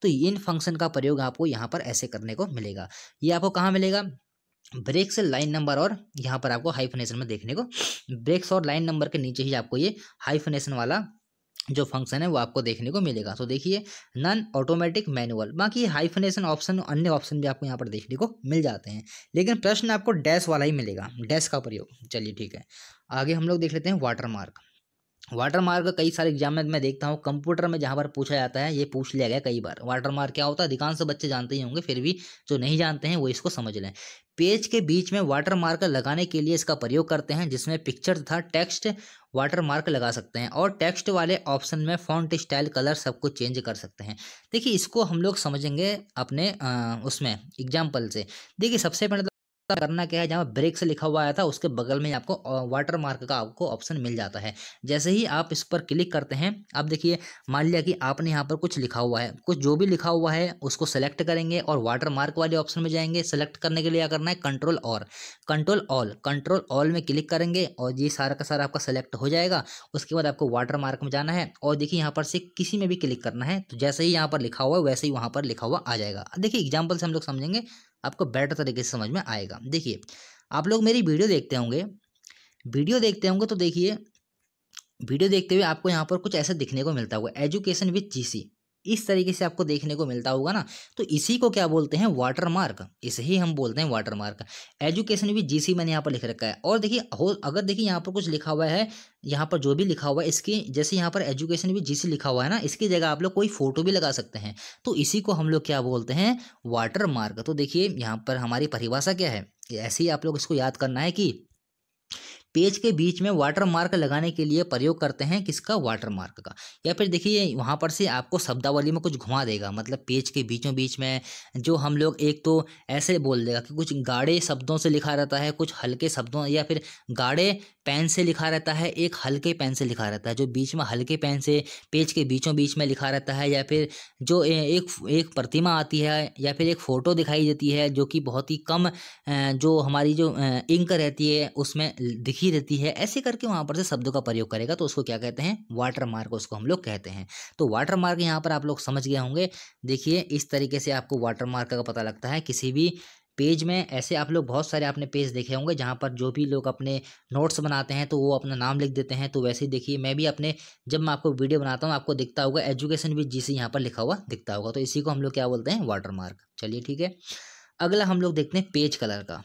तो इन फंक्शन का प्रयोग आपको यहाँ पर ऐसे करने को मिलेगा ये आपको कहाँ मिलेगा ब्रेक्स लाइन नंबर और यहाँ पर आपको हाइफनेशन में देखने को ब्रेक्स और लाइन नंबर के नीचे ही आपको ये हाइफनेशन वाला जो फंक्शन है वो आपको देखने को मिलेगा तो देखिए नन ऑटोमेटिक मैनुअल बाकी हाइफनेशन ऑप्शन अन्य ऑप्शन भी आपको यहाँ पर देखने को मिल जाते हैं लेकिन प्रश्न आपको डैश वाला ही मिलेगा डैश का प्रयोग चलिए ठीक है आगे हम लोग देख लेते हैं वाटर मार्क वाटर मार्क का कई सारे एग्जाम में मैं देखता हूँ कंप्यूटर में जहाँ पर पूछा जाता है ये पूछ लिया गया कई बार वाटर मार्क क्या होता है अधिकांश बच्चे जानते ही होंगे फिर भी जो नहीं जानते हैं वो इसको समझ लें पेज के बीच में वाटर मार्क लगाने के लिए इसका प्रयोग करते हैं जिसमें पिक्चर तथा टेक्स्ट वाटर मार्क लगा सकते हैं और टेक्स्ट वाले ऑप्शन में फॉन्ट स्टाइल कलर सब कुछ चेंज कर सकते हैं देखिए इसको हम लोग समझेंगे अपने उसमें एग्जाम्पल से देखिए सबसे पहले तो करना क्या है जहाँ ब्रेक से लिखा हुआ आया था उसके बगल में आपको वाटर मार्क का आपको ऑप्शन मिल जाता है जैसे ही आप इस पर क्लिक करते हैं आप देखिए मान लिया कि आपने यहाँ पर कुछ लिखा हुआ है कुछ जो भी लिखा हुआ है उसको सेलेक्ट करेंगे और वाटर मार्क वाले ऑप्शन में जाएंगे सेलेक्ट करने के लिए क्या करना है कंट्रोल और कंट्रोल ऑल कंट्रोल ऑल में क्लिक करेंगे और ये सारा का सारा आपका सेलेक्ट हो जाएगा उसके बाद आपको वाटर मार्क में जाना है और देखिए यहाँ पर से किसी में भी क्लिक करना है तो जैसे ही यहाँ पर लिखा हुआ है वैसे ही वहाँ पर लिखा हुआ आ जाएगा देखिए एग्जाम्पल से हम लोग समझेंगे आपको बेटर तरीके से समझ में आएगा देखिए आप लोग मेरी वीडियो देखते होंगे वीडियो देखते होंगे तो देखिए वीडियो देखते हुए आपको यहाँ पर कुछ ऐसा दिखने को मिलता होगा एजुकेशन विथ जी इस तरीके से आपको देखने को मिलता होगा ना तो इसी को क्या बोलते हैं वाटर मार्क इसे ही हम बोलते हैं वाटर मार्क एजुकेशन भी जीसी मैंने यहाँ पर लिख रखा है और देखिए हो अगर देखिए यहाँ पर कुछ लिखा हुआ है यहाँ पर जो भी लिखा हुआ है इसकी जैसे यहाँ पर एजुकेशन भी जीसी लिखा हुआ है ना इसकी जगह आप लोग कोई फोटो भी लगा सकते हैं तो इसी को हम लोग क्या बोलते हैं वाटर मार्क तो देखिए यहाँ पर हमारी परिभाषा क्या है ऐसे ही आप लोग इसको याद करना है कि पेज के बीच में वाटर मार्क लगाने के लिए प्रयोग करते हैं किसका वाटर मार्क का या फिर देखिए वहाँ पर से आपको शब्दावली में कुछ घुमा देगा मतलब पेज के बीचों बीच में जो हम लोग एक तो ऐसे बोल देगा कि कुछ गाढ़े शब्दों से लिखा रहता है कुछ हल्के शब्दों या फिर गाढ़े पेन से लिखा रहता है एक हल्के पेन से लिखा रहता है जो बीच में हल्के पेन से पेज के बीचों बीच में लिखा रहता है या फिर जो एक एक प्रतिमा आती है या फिर एक फ़ोटो दिखाई देती है जो कि बहुत ही कम जो हमारी जो इंक रहती है उसमें दिखी ही रहती है ऐसे करके वहां पर से शब्दों का प्रयोग करेगा तो उसको क्या कहते हैं वाटर मार्क उसको हम लोग कहते हैं तो वाटर मार्क यहाँ पर आप लोग समझ गए होंगे देखिए इस तरीके से आपको वाटर मार्क का पता लगता है किसी भी पेज में ऐसे आप लोग बहुत सारे आपने पेज देखे होंगे जहाँ पर जो भी लोग अपने नोट्स बनाते हैं तो वो अपना नाम लिख देते हैं तो वैसे ही देखिए मैं भी अपने जब मैं आपको वीडियो बनाता हूँ आपको दिखता होगा एजुकेशन भी जी से यहाँ पर लिखा हुआ दिखता होगा तो इसी को हम लोग क्या बोलते हैं वाटर मार्क चलिए ठीक है अगला हम लोग देखते हैं पेज कलर का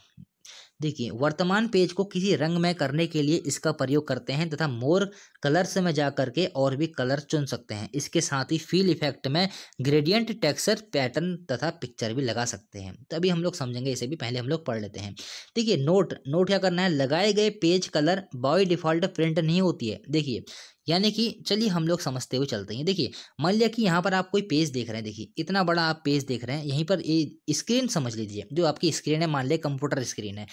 देखिए वर्तमान पेज को किसी रंग में करने के लिए इसका प्रयोग करते हैं तथा मोर कलर्स में जा करके और भी कलर चुन सकते हैं इसके साथ ही फील इफेक्ट में ग्रेडियंट टेक्सचर पैटर्न तथा पिक्चर भी लगा सकते हैं तो अभी हम लोग समझेंगे इसे भी पहले हम लोग पढ़ लेते हैं देखिए नोट नोट क्या करना है लगाए गए page colour by default print नहीं होती है देखिए यानी कि चलिए हम लोग समझते हुए चलते हैं देखिए मान लिया कि यहाँ पर आप कोई पेज देख रहे हैं देखिए इतना बड़ा आप पेज देख रहे हैं यहीं पर स्क्रीन समझ लीजिए जो आपकी स्क्रीन है मान लिया कंप्यूटर स्क्रीन है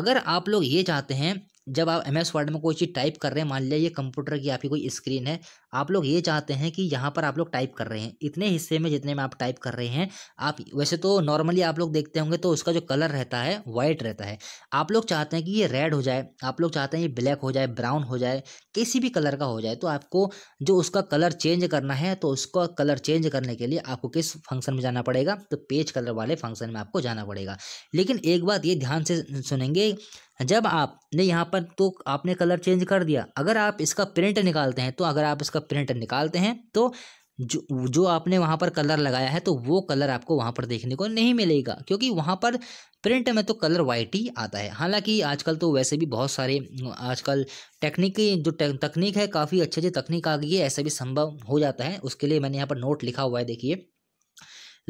अगर आप लोग ये चाहते हैं जब आप एम एस वर्ड में कोई चीज़ टाइप कर रहे हैं मान लिया ये कंप्यूटर की आपकी कोई स्क्रीन है आप लोग ये चाहते हैं कि यहाँ पर आप लोग टाइप कर रहे हैं इतने हिस्से में जितने में आप टाइप कर रहे हैं आप वैसे तो नॉर्मली आप लोग देखते होंगे तो उसका जो कलर रहता है वाइट रहता है आप लोग चाहते हैं कि ये रेड हो जाए आप लोग चाहते हैं ये ब्लैक हो जाए ब्राउन हो जाए किसी भी कलर का हो जाए तो आपको जो उसका कलर चेंज करना है तो उसका कलर चेंज करने के लिए आपको किस फंक्शन में जाना पड़ेगा तो पेज कलर वाले फंक्शन में आपको जाना पड़ेगा लेकिन एक बात ये ध्यान से सुनेंगे जब आपने यहाँ पर तो आपने कलर चेंज कर दिया अगर आप इसका प्रिंट निकालते हैं तो अगर आप इसका प्रिंट निकालते हैं तो जो जो आपने वहाँ पर कलर लगाया है तो वो कलर आपको वहाँ पर देखने को नहीं मिलेगा क्योंकि वहाँ पर प्रिंट में तो कलर वाइट ही आता है हालांकि आजकल तो वैसे भी बहुत सारे आजकल टेक्निकी जो तकनीक है काफ़ी अच्छे अच्छे तकनीक आ गई है ऐसा भी संभव हो जाता है उसके लिए मैंने यहाँ पर नोट लिखा हुआ है देखिए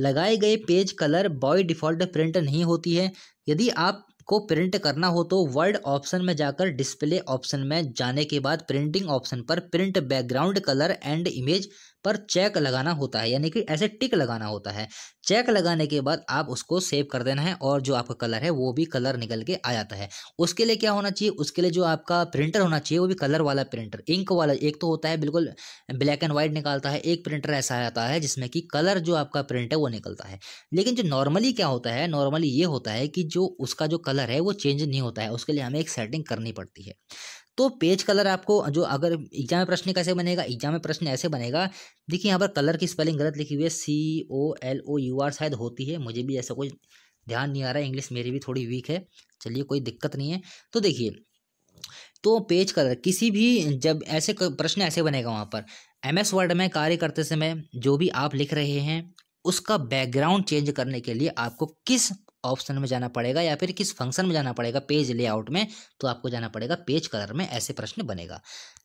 लगाए गए page colour by default print नहीं होती है यदि आप को प्रिंट करना हो तो वर्ड ऑप्शन में जाकर डिस्प्ले ऑप्शन में जाने के बाद प्रिंटिंग ऑप्शन पर print background colour and image पर चेक लगाना होता है यानी कि ऐसे टिक लगाना होता है चेक लगाने के बाद आप उसको सेव कर देना है और जो आपका कलर है वो भी कलर निकल के आ जाता है उसके लिए क्या होना चाहिए उसके लिए जो आपका प्रिंटर होना चाहिए वो भी कलर वाला प्रिंटर इंक वाला एक तो होता है बिल्कुल ब्लैक एंड वाइट निकालता है एक प्रिंटर ऐसा आता है जिसमें कि कलर जो आपका प्रिंट है वो निकलता है लेकिन जो नॉर्मली क्या होता है नॉर्मली ये होता है कि जो उसका जो कलर है वो चेंज नहीं होता है उसके लिए हमें एक सेटिंग करनी पड़ती है तो पेज कलर आपको जो अगर एग्जाम में प्रश्न कैसे बनेगा एग्जाम में प्रश्न ऐसे बनेगा देखिए यहाँ पर कलर की स्पेलिंग गलत लिखी हुई है C O L O U R शायद होती है मुझे भी ऐसा कोई ध्यान नहीं आ रहा है इंग्लिश मेरी भी थोड़ी वीक है चलिए कोई दिक्कत नहीं है तो देखिए तो पेज कलर किसी भी जब ऐसे प्रश्न ऐसे बनेगा वहाँ पर एम एस वर्ड में कार्य करते समय जो भी आप लिख रहे हैं उसका बैकग्राउंड चेंज करने के लिए आपको किस ऑप्शन में जाना पड़ेगा या फिर किस फंक्शन में जाना पड़ेगा पेज लेआउट में तो आपको जाना पड़ेगा पेज कलर में ऐसे प्रश्न बनेगा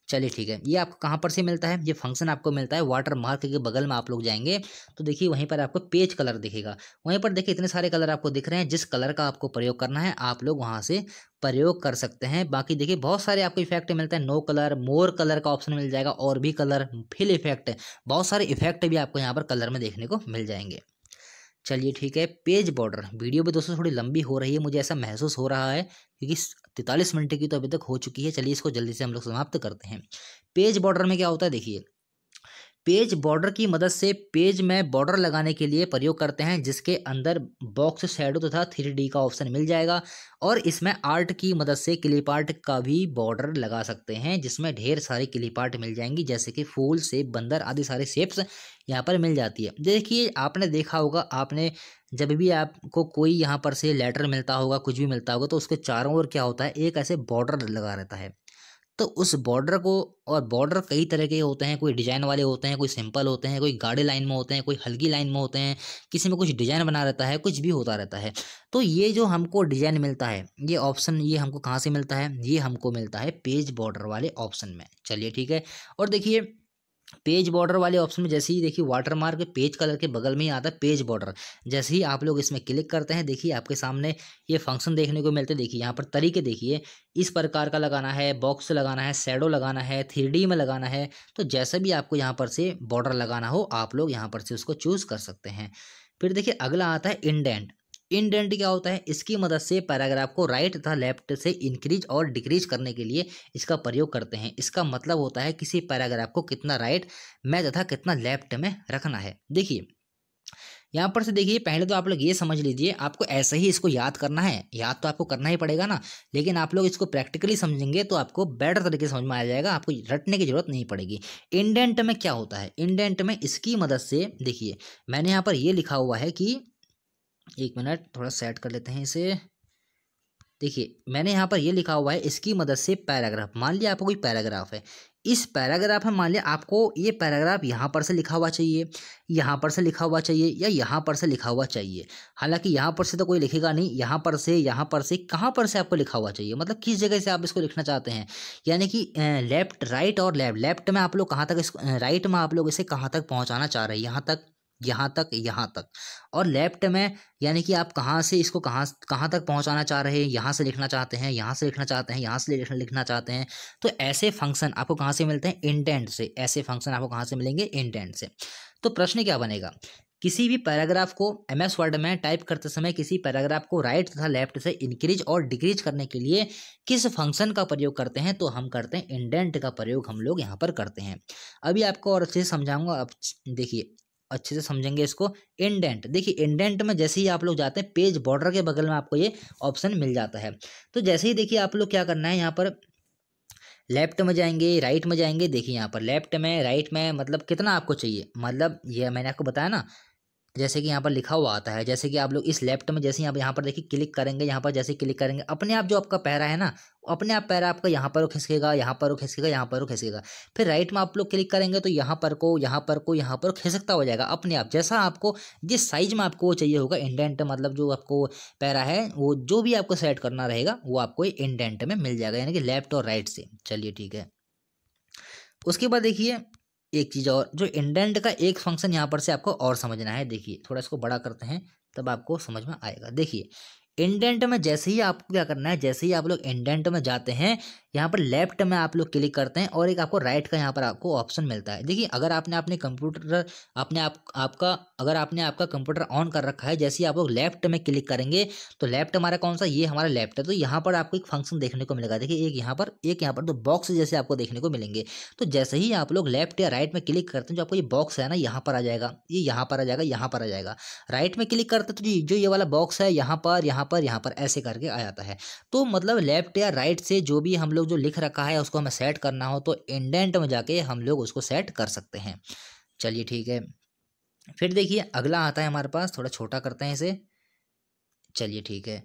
चलिए ठीक है ये आपको कहाँ पर से मिलता है ये फंक्शन आपको मिलता है वाटर मार्क के बगल में आप लोग जाएंगे तो देखिए वहीं पर आपको पेज कलर दिखेगा वहीं पर देखिए इतने सारे कलर आपको दिख रहे हैं जिस कलर का आपको प्रयोग करना है आप लोग वहाँ से प्रयोग कर सकते हैं बाकी देखिए बहुत सारे आपको इफेक्ट मिलते हैं नो कलर मोर कलर का ऑप्शन मिल जाएगा और भी कलर फिल इफेक्ट बहुत सारे इफेक्ट भी आपको यहाँ पर कलर में देखने को मिल जाएंगे चलिए ठीक है पेज बॉर्डर वीडियो भी दोस्तों थोड़ी लंबी हो रही है मुझे ऐसा महसूस हो रहा है क्योंकि तैंतालीस मिनट की तो अभी तक हो चुकी है चलिए इसको जल्दी से हम लोग समाप्त करते हैं पेज बॉर्डर में क्या होता है देखिए पेज बॉर्डर की मदद से पेज में बॉर्डर लगाने के लिए प्रयोग करते हैं जिसके अंदर बॉक्स शेडो तथा थ्री डी का ऑप्शन मिल जाएगा और इसमें आर्ट की मदद से क्लिप आर्ट का भी बॉर्डर लगा सकते हैं जिसमें ढेर सारे क्लिप आर्ट मिल जाएंगी जैसे कि फूल सेप बंदर आदि सारे शेप्स यहाँ पर मिल जाती है देखिए आपने देखा होगा आपने जब भी आपको कोई यहाँ पर से लेटर मिलता होगा कुछ भी मिलता होगा तो उसके चारों ओर क्या होता है एक ऐसे बॉर्डर लगा रहता है तो उस बॉर्डर को और बॉर्डर कई तरह के होते हैं कोई डिजाइन वाले होते हैं कोई सिंपल होते हैं कोई गाढ़े लाइन में होते हैं कोई हल्की लाइन में होते हैं किसी में कुछ डिजाइन बना रहता है कुछ भी होता रहता है तो ये जो हमको डिजाइन मिलता है ये ऑप्शन ये हमको कहाँ से मिलता है ये हमको मिलता है पेज बॉर्डर वाले ऑप्शन में चलिए ठीक है और देखिए पेज बॉर्डर वाले ऑप्शन में जैसे ही देखिए वाटर मार्क पेज कलर के बगल में ही आता है पेज बॉर्डर जैसे ही आप लोग इसमें क्लिक करते हैं देखिए आपके सामने ये फंक्शन देखने को मिलते हैं देखिए यहाँ पर तरीके देखिए इस प्रकार का लगाना है बॉक्स लगाना है शेडो लगाना है थ्री में लगाना है तो जैसे भी आपको यहाँ पर से बॉर्डर लगाना हो आप लोग यहाँ पर से उसको चूज़ कर सकते हैं फिर देखिए अगला आता है इंडेंट इंडेंट क्या होता है इसकी मदद से पैराग्राफ को राइट तथा लेफ्ट से इंक्रीज और डिक्रीज करने के लिए इसका प्रयोग करते हैं इसका मतलब होता है किसी पैराग्राफ को कितना राइट में तथा कितना लेफ्ट में रखना है देखिए यहाँ पर से देखिए पहले तो आप लोग ये समझ लीजिए आपको ऐसे ही इसको याद करना है याद तो आपको करना ही पड़ेगा ना लेकिन आप लोग इसको प्रैक्टिकली समझेंगे तो आपको बेटर तरीके से समझ में आ जाएगा आपको रटने की जरूरत नहीं पड़ेगी इंडेंट में क्या होता है इंडेंट में इसकी मदद से देखिए मैंने यहाँ पर ये लिखा हुआ है कि एक मिनट थोड़ा सेट कर लेते हैं इसे देखिए मैंने यहाँ पर ये लिखा हुआ है इसकी मदद से पैराग्राफ मान लिया आपको कोई पैराग्राफ है इस पैराग्राफ में मान लिया आपको ये पैराग्राफ यहाँ पर से लिखा हुआ चाहिए यहाँ पर से लिखा हुआ चाहिए या यहाँ पर से लिखा हुआ चाहिए हालांकि यहाँ पर से तो कोई लिखेगा नहीं यहाँ पर से यहाँ पर से कहाँ पर से आपको लिखा हुआ चाहिए मतलब किस जगह से आप इसको लिखना चाहते हैं यानी कि लेफ्ट राइट और लेफ्ट लेफ्ट में आप लोग कहाँ तक राइट में आप लोग इसे कहाँ तक पहुँचाना चाह रहे हैं यहाँ तक यहाँ तक यहाँ तक और लेफ्ट में यानी कि आप कहाँ से इसको कहाँ कहाँ तक पहुँचाना चाह रहे हैं यहाँ से लिखना चाहते हैं यहाँ से लिखना चाहते हैं यहाँ से लिखना चाहते हैं तो ऐसे फंक्शन आपको कहाँ से मिलते हैं इंटेंट से ऐसे फंक्शन आपको कहाँ से मिलेंगे इंटेंट से तो प्रश्न क्या बनेगा किसी भी पैराग्राफ को एम एस वर्ड में टाइप करते समय किसी पैराग्राफ को राइट तथा लेफ्ट से इंक्रीज और डिक्रीज करने के लिए किस फंक्शन का प्रयोग करते हैं तो हम करते हैं इंडेंट का प्रयोग हम लोग यहाँ पर करते हैं अभी आपको और अच्छे से समझाऊंगा अब देखिए अच्छे से समझेंगे इसको इंडेंट देखिए इंडेंट में जैसे ही आप लोग जाते हैं पेज बॉर्डर के बगल में आपको ये ऑप्शन मिल जाता है तो जैसे ही देखिए आप लोग क्या करना है यहाँ पर लेफ्ट में जाएंगे राइट में जाएंगे देखिए यहाँ पर लेफ्ट में राइट में मतलब कितना आपको चाहिए मतलब ये मैंने आपको बताया ना जैसे कि यहाँ पर लिखा हुआ आता है जैसे कि आप लोग इस लेफ्ट में जैसे आप यहाँ पर देखिए क्लिक करेंगे यहाँ पर जैसे क्लिक करेंगे अपने आप जो आपका पैरा है ना अपने आप पैरा आपका यहाँ पर खिसकेगा यहाँ पर खिसकेगा यहाँ पर खिसकेगा फिर राइट में आप लोग क्लिक करेंगे तो यहाँ पर को यहाँ पर को यहाँ पर खिसकता हो जाएगा अपने आप जैसा आपको जिस साइज में आपको चाहिए होगा इंडेंट मतलब जो आपको पैरा है वो जो भी आपको सेट करना रहेगा वो आपको इंडेंट में मिल जाएगा यानी कि लेफ्ट और राइट से चलिए ठीक है उसके बाद देखिए एक चीज़ और जो इंडेंट का एक फंक्शन यहाँ पर से आपको और समझना है देखिए थोड़ा इसको बड़ा करते हैं तब आपको समझ में आएगा देखिए इंडेंट में जैसे ही आपको क्या करना है जैसे ही आप लोग इंडेंट में जाते हैं यहाँ पर लेफ्ट में आप लोग क्लिक करते हैं और एक आपको राइट का यहाँ पर आपको ऑप्शन मिलता है देखिए अगर आपने अपने कंप्यूटर अपने आप आपका अगर आपने आपका कंप्यूटर ऑन कर रखा है जैसे ही आप लोग लेफ्ट में क्लिक करेंगे तो लेफ्ट हमारा कौन सा ये हमारा लेफ्ट है तो यहाँ पर आपको एक फंक्शन देखने को मिलेगा देखिए एक यहाँ पर एक यहाँ पर तो बॉक्स जैसे आपको देखने को मिलेंगे तो जैसे ही आप लोग लेफ्ट या राइट में क्लिक करते हैं जो आपको ये बॉक्स है ना यहाँ पर आ जाएगा ये यहाँ पर आ जाएगा यहाँ पर आ जाएगा राइट में क्लिक करते तो जो ये वाला बॉक्स है यहाँ पर यहाँ यहाँ पर यहाँ पर ऐसे करके आ जाता है तो मतलब लेफ्ट या राइट से जो भी हम लोग जो लिख रखा है उसको हमें सेट करना हो तो इंडेंट में जाके हम लोग उसको सेट कर सकते हैं चलिए ठीक है फिर देखिए अगला आता है हमारे पास थोड़ा छोटा करते हैं इसे चलिए ठीक है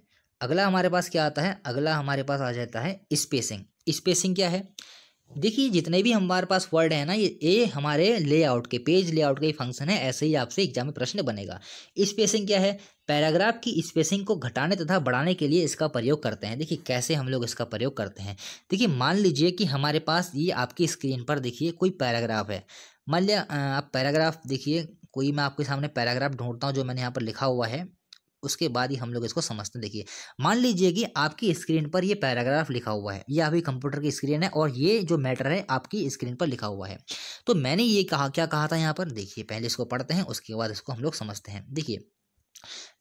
अगला हमारे पास क्या आता है अगला हमारे पास आ जाता है स्पेसिंग स्पेसिंग क्या है देखिए जितने भी हमारे पास वर्ड है ना ये हमारे लेआउट के पेज लेआउट का ही फंक्शन है ऐसे ही आपसे एग्जाम में प्रश्न बनेगा स्पेसिंग क्या है पैराग्राफ की स्पेसिंग को घटाने तथा बढ़ाने के लिए इसका प्रयोग करते हैं देखिए कैसे हम लोग इसका प्रयोग करते हैं देखिए मान लीजिए कि हमारे पास ये आपकी स्क्रीन पर देखिए कोई पैराग्राफ है मान लिया आप पैराग्राफ देखिए कोई मैं आपके सामने पैराग्राफ ढूंढता हूँ जो मैंने यहाँ पर लिखा हुआ है उसके बाद ही हम लोग इसको समझते हैं देखिए मान लीजिए कि आपकी स्क्रीन पर ये पैराग्राफ लिखा हुआ है ये अभी कंप्यूटर की स्क्रीन है और ये जो मैटर है आपकी स्क्रीन पर लिखा हुआ है तो मैंने ये कहा क्या कहा था यहाँ पर देखिए पहले इसको पढ़ते हैं उसके बाद इसको हम लोग समझते हैं देखिए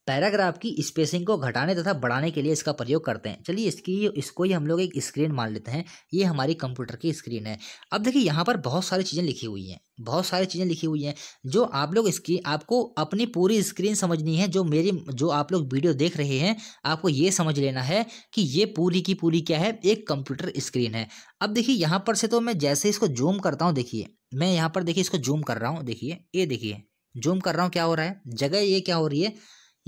पैराग्राफ की स्पेसिंग को घटाने तथा बढ़ाने के लिए इसका प्रयोग करते हैं चलिए इसकी इसको ही हम लोग एक स्क्रीन मान लेते हैं ये हमारी कंप्यूटर की स्क्रीन है अब देखिए यहाँ पर बहुत सारी चीज़ें लिखी हुई हैं बहुत सारी चीज़ें लिखी हुई हैं जो आप लोग इसकी आपको अपनी पूरी स्क्रीन समझनी है जो मेरी जो आप लोग वीडियो देख रहे हैं आपको ये समझ लेना है कि ये पूरी की पूरी क्या है एक कंप्यूटर स्क्रीन है अब देखिए यहाँ पर से तो मैं जैसे इसको जूम करता हूँ देखिए मैं यहाँ पर देखिए इसको जूम कर रहा हूँ देखिए ये देखिए जूम कर रहा हूँ क्या हो रहा है जगह ये क्या हो रही है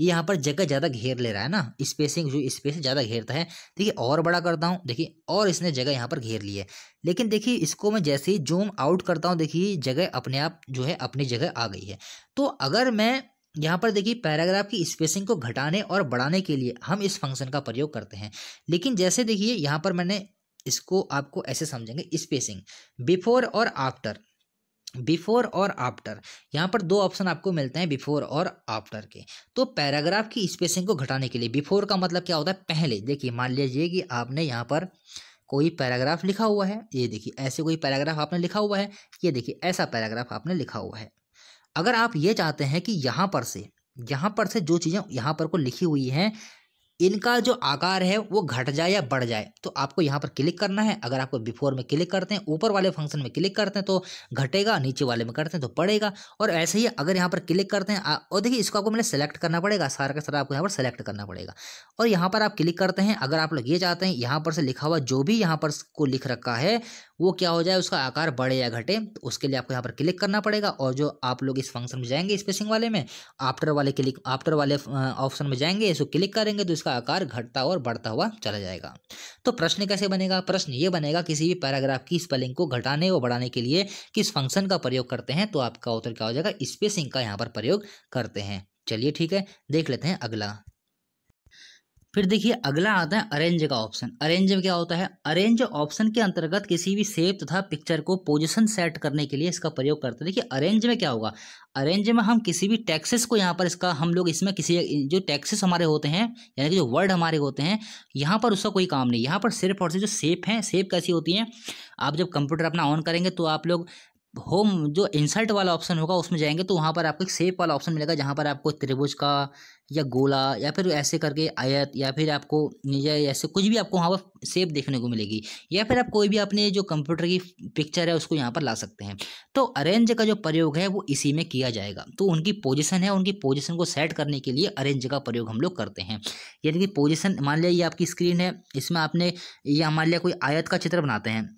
ये यहाँ पर जगह ज़्यादा घेर ले रहा है ना स्पेसिंग जो स्पेस ज़्यादा घेरता है देखिए और बड़ा करता हूँ देखिए और इसने जगह यहाँ पर घेर ली है लेकिन देखिए इसको मैं जैसे ही जूम आउट करता हूँ देखिए जगह अपने आप जो है अपनी जगह आ गई है तो अगर मैं यहाँ पर देखिए पैराग्राफ की स्पेसिंग को घटाने और बढ़ाने के लिए हम इस फंक्शन का प्रयोग करते हैं लेकिन जैसे देखिए यहाँ पर मैंने इसको आपको ऐसे समझेंगे स्पेसिंग बिफोर और आफ्टर बिफोर और आफ्टर यहाँ पर दो ऑप्शन आपको मिलते हैं बिफोर और आफ्टर के तो पैराग्राफ की स्पेसिंग को घटाने के लिए बिफोर का मतलब क्या होता है पहले देखिए मान लीजिए कि आपने यहाँ पर कोई पैराग्राफ लिखा हुआ है ये देखिए ऐसे कोई पैराग्राफ आपने लिखा हुआ है ये देखिए ऐसा पैराग्राफ आपने लिखा हुआ है अगर आप ये चाहते हैं कि यहाँ पर से यहाँ पर से जो चीज़ें यहाँ पर को लिखी हुई हैं इनका जो आकार है वो घट जाए या बढ़ जाए तो आपको यहाँ पर क्लिक करना है अगर आपको बिफोर में क्लिक करते हैं ऊपर वाले फंक्शन में क्लिक करते हैं तो घटेगा नीचे वाले में करते हैं तो बढ़ेगा और ऐसे ही अगर यहाँ पर क्लिक करते हैं और देखिए इसको आपको मैंने मतलब सेलेक्ट करना पड़ेगा सारा का सारा आपको यहाँ पर सेलेक्ट करना पड़ेगा और यहाँ पर आप क्लिक करते हैं अगर आप लोग ये चाहते हैं यहाँ पर से लिखा हुआ जो भी यहाँ पर को लिख रखा है वो क्या हो जाए उसका आकार बढ़े या घटे तो उसके लिए आपको यहाँ पर क्लिक करना पड़ेगा और जो आप लोग इस फंक्शन में जाएंगे स्पेसिंग वाले में आफ्टर वाले क्लिक आफ्टर वाले ऑप्शन में जाएंगे इसको क्लिक करेंगे तो इसका का आकार घटता और बढ़ता हुआ चला जाएगा तो प्रश्न कैसे बनेगा प्रश्न ये बनेगा किसी भी पैराग्राफ की स्पेलिंग को घटाने और बढ़ाने के लिए किस फंक्शन का प्रयोग करते हैं तो आपका उत्तर क्या हो जाएगा स्पेसिंग का यहाँ पर प्रयोग करते हैं चलिए ठीक है देख लेते हैं अगला फिर देखिए अगला आता है अरेंज का ऑप्शन अरेंज क्या होता है अरेंज ऑप्शन के अंतर्गत किसी भी सेप तथा पिक्चर को पोजिशन सेट करने के लिए इसका प्रयोग करते हैं देखिए अरेंज में क्या होगा अरेंज में हम किसी भी टैक्सेस को यहाँ पर इसका हम लोग इसमें किसी जो टैक्सेस हमारे होते हैं यानी कि जो वर्ड हमारे होते हैं यहाँ पर उसका कोई काम नहीं यहाँ पर सिर्फ और सिर्फ जो सेप हैं सेप कैसी होती हैं आप जब कंप्यूटर अपना ऑन करेंगे तो आप लोग होम जो इंसर्ट वाला ऑप्शन होगा उसमें जाएंगे तो वहाँ पर आपको एक सेप वाला ऑप्शन मिलेगा जहाँ पर आपको त्रिभुज का या गोला या फिर ऐसे करके आयत या फिर आपको या ऐसे कुछ भी आपको वहाँ पर सेप देखने को मिलेगी या फिर आप कोई भी अपने जो कंप्यूटर की पिक्चर है उसको यहाँ पर ला सकते हैं तो अरेंज का जो प्रयोग है वो इसी में किया जाएगा तो उनकी पोजिशन है उनकी पोजिशन को सेट करने के लिए अरेंज का प्रयोग हम लोग करते हैं यानी कि पोजिशन मान लिया ये आपकी स्क्रीन है इसमें आपने या मान लिया कोई आयत का चित्र बनाते हैं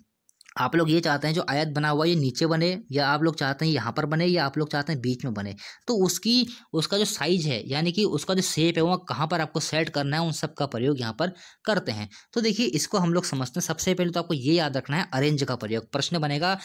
आप लोग ये चाहते हैं जो आयत बना हुआ ये नीचे बने या आप लोग चाहते हैं यहाँ पर बने या आप लोग चाहते हैं बीच में बने तो उसकी उसका जो साइज है यानी कि उसका जो शेप है वो कहाँ पर आपको सेट करना है उन सब का प्रयोग यहाँ पर करते हैं तो देखिए इसको हम लोग समझते हैं सबसे पहले तो आपको ये याद रखना है अरेंज का प्रयोग प्रश्न बनेगा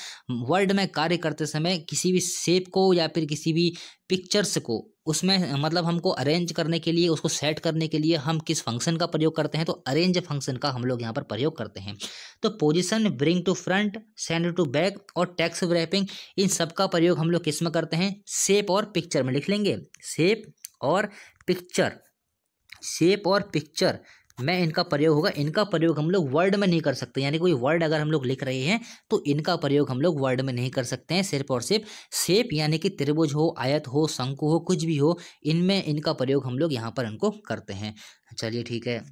वर्ल्ड में कार्य करते समय किसी भी शेप को या फिर किसी भी पिक्चर्स को उसमें मतलब हमको अरेंज करने के लिए उसको सेट करने के लिए हम किस फंक्शन का प्रयोग करते हैं तो अरेंज फंक्शन का हम लोग यहाँ पर प्रयोग करते हैं तो position bring to front send to back और टैक्स रैपिंग इन सब का प्रयोग हम लोग किस में करते हैं सेप और पिक्चर में लिख लेंगे सेप और पिक्चर सेप और पिक्चर मैं इनका प्रयोग होगा इनका प्रयोग हम लोग वर्ड में नहीं कर सकते यानी कोई वर्ड अगर हम लोग लिख रहे हैं तो इनका प्रयोग हम लोग वर्ड में नहीं कर सकते हैं सिर्फ और सिर्फ सेप यानी कि त्रिभुज हो आयत हो शंकु हो कुछ भी हो इनमें इनका प्रयोग हम लोग यहाँ पर इनको करते हैं चलिए ठीक है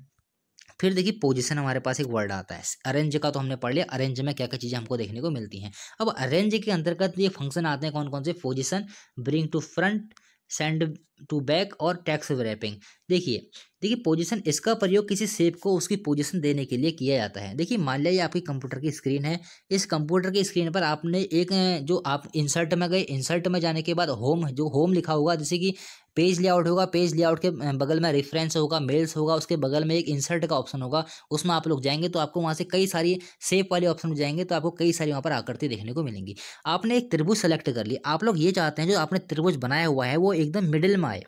फिर देखिए पोजीशन हमारे पास एक वर्ड आता है अरेंज का तो हमने पढ़ लिया अरेंज में क्या क्या चीज़ें हमको देखने को मिलती हैं अब अरेंज के अंतर्गत ये फंक्शन आते हैं कौन कौन से position bring to front send to back और टैक्स रैपिंग देखिए देखिए पोजीशन इसका प्रयोग किसी सेप को उसकी पोजीशन देने के लिए किया जाता है देखिए मान लिया ये आपकी कंप्यूटर की स्क्रीन है इस कंप्यूटर की स्क्रीन पर आपने एक जो आप इंसर्ट में गए इंसर्ट में जाने के बाद होम जो होम लिखा होगा जैसे कि पेज लेआउट होगा पेज लेआउट के बगल में रेफरेंस होगा मेल्स होगा उसके बगल में एक इंसर्ट का ऑप्शन होगा उसमें आप लोग जाएंगे तो आपको वहाँ से कई सारी सेप वाले ऑप्शन में जाएंगे तो आपको कई सारी वहाँ पर आकृति देखने को मिलेंगी आपने एक त्रिभुज सेलेक्ट कर ली आप लोग ये चाहते हैं जो आपने त्रिभुज बनाया हुआ है वो एकदम मिडिल में आए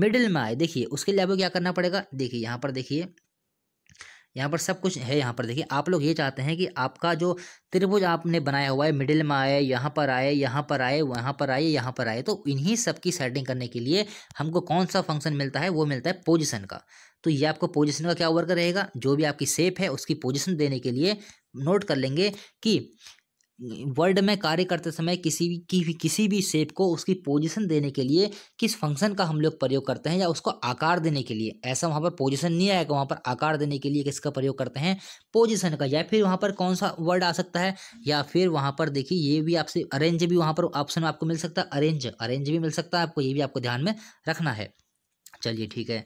मिडिल में आए देखिए उसके लिए आपको क्या करना पड़ेगा देखिए यहाँ पर देखिए यहाँ पर सब कुछ है यहाँ पर देखिए आप लोग ये चाहते हैं कि आपका जो त्रिभुज आपने बनाया हुआ है मिडिल में आए यहाँ पर आए यहाँ पर आए वहाँ पर आए यहाँ पर आए तो इन्हीं सब की सेटिंग करने के लिए हमको कौन सा फंक्शन मिलता है वो मिलता है पोजिशन का तो ये आपको पोजिशन का क्या वर्क रहेगा जो भी आपकी सेप है उसकी पोजिशन देने के लिए नोट कर लेंगे कि वर्ड में कार्य करते समय किसी भी की भी किसी भी शेप को उसकी पोजीशन देने के लिए किस फंक्शन का हम लोग प्रयोग करते हैं या उसको आकार देने के लिए ऐसा वहाँ पर पोजीशन नहीं आएगा वहाँ पर आकार देने के लिए किसका प्रयोग करते हैं पोजीशन का या फिर वहाँ पर कौन सा वर्ड आ सकता है या फिर वहाँ पर देखिए ये भी आपसे अरेंज भी वहाँ पर ऑप्शन आपको मिल सकता है अरेंज अरेंज भी मिल सकता है आपको ये भी आपको ध्यान में रखना है चलिए ठीक है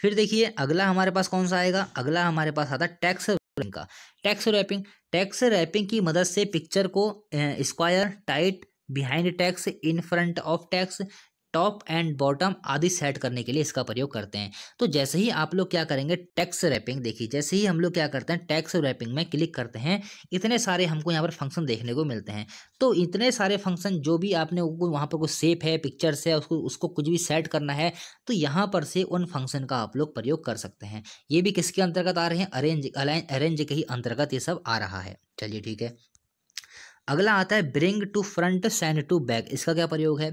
फिर देखिए अगला हमारे पास कौन सा आएगा अगला हमारे पास आता है टैक्स का टैक्स रैपिंग टैक्स रैपिंग की मदद से पिक्चर को square tight behind text in front of text top and bottom आदि सेट करने के लिए इसका प्रयोग करते हैं तो जैसे ही आप लोग क्या करेंगे टैक्स रैपिंग देखिए जैसे ही हम लोग क्या करते हैं टैक्स रैपिंग में क्लिक करते हैं इतने सारे हमको यहाँ पर फंक्शन देखने को मिलते हैं तो इतने सारे फंक्शन जो भी आपने वहाँ पर कोई सेफ है पिक्चर्स है उसको उसको कुछ भी सेट करना है तो यहाँ पर से उन फंक्शन का आप लोग प्रयोग कर सकते हैं ये भी किसके अंतर्गत आ रहे हैं अरेंज अरेंज के ही अंतर्गत ये सब आ रहा है चलिए ठीक है अगला आता है bring to front send to back इसका क्या प्रयोग है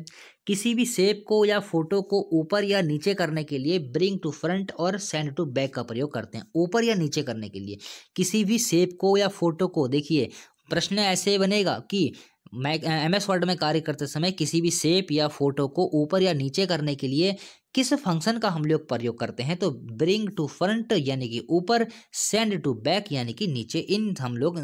किसी भी सेप को या फोटो को ऊपर या नीचे करने के लिए ब्रिंग टू फ्रंट और सेंड टू बैक का प्रयोग करते हैं ऊपर या नीचे करने के लिए किसी भी सेप को या फोटो को देखिए प्रश्न ऐसे बनेगा कि मैं एम एस वर्ड में कार्य करते समय किसी भी सेप या फोटो को ऊपर या नीचे करने के लिए किस फंक्शन का हम लोग प्रयोग करते हैं तो ब्रिंग टू फ्रंट यानी कि ऊपर सेंड टू बैक यानी कि नीचे इन हम लोग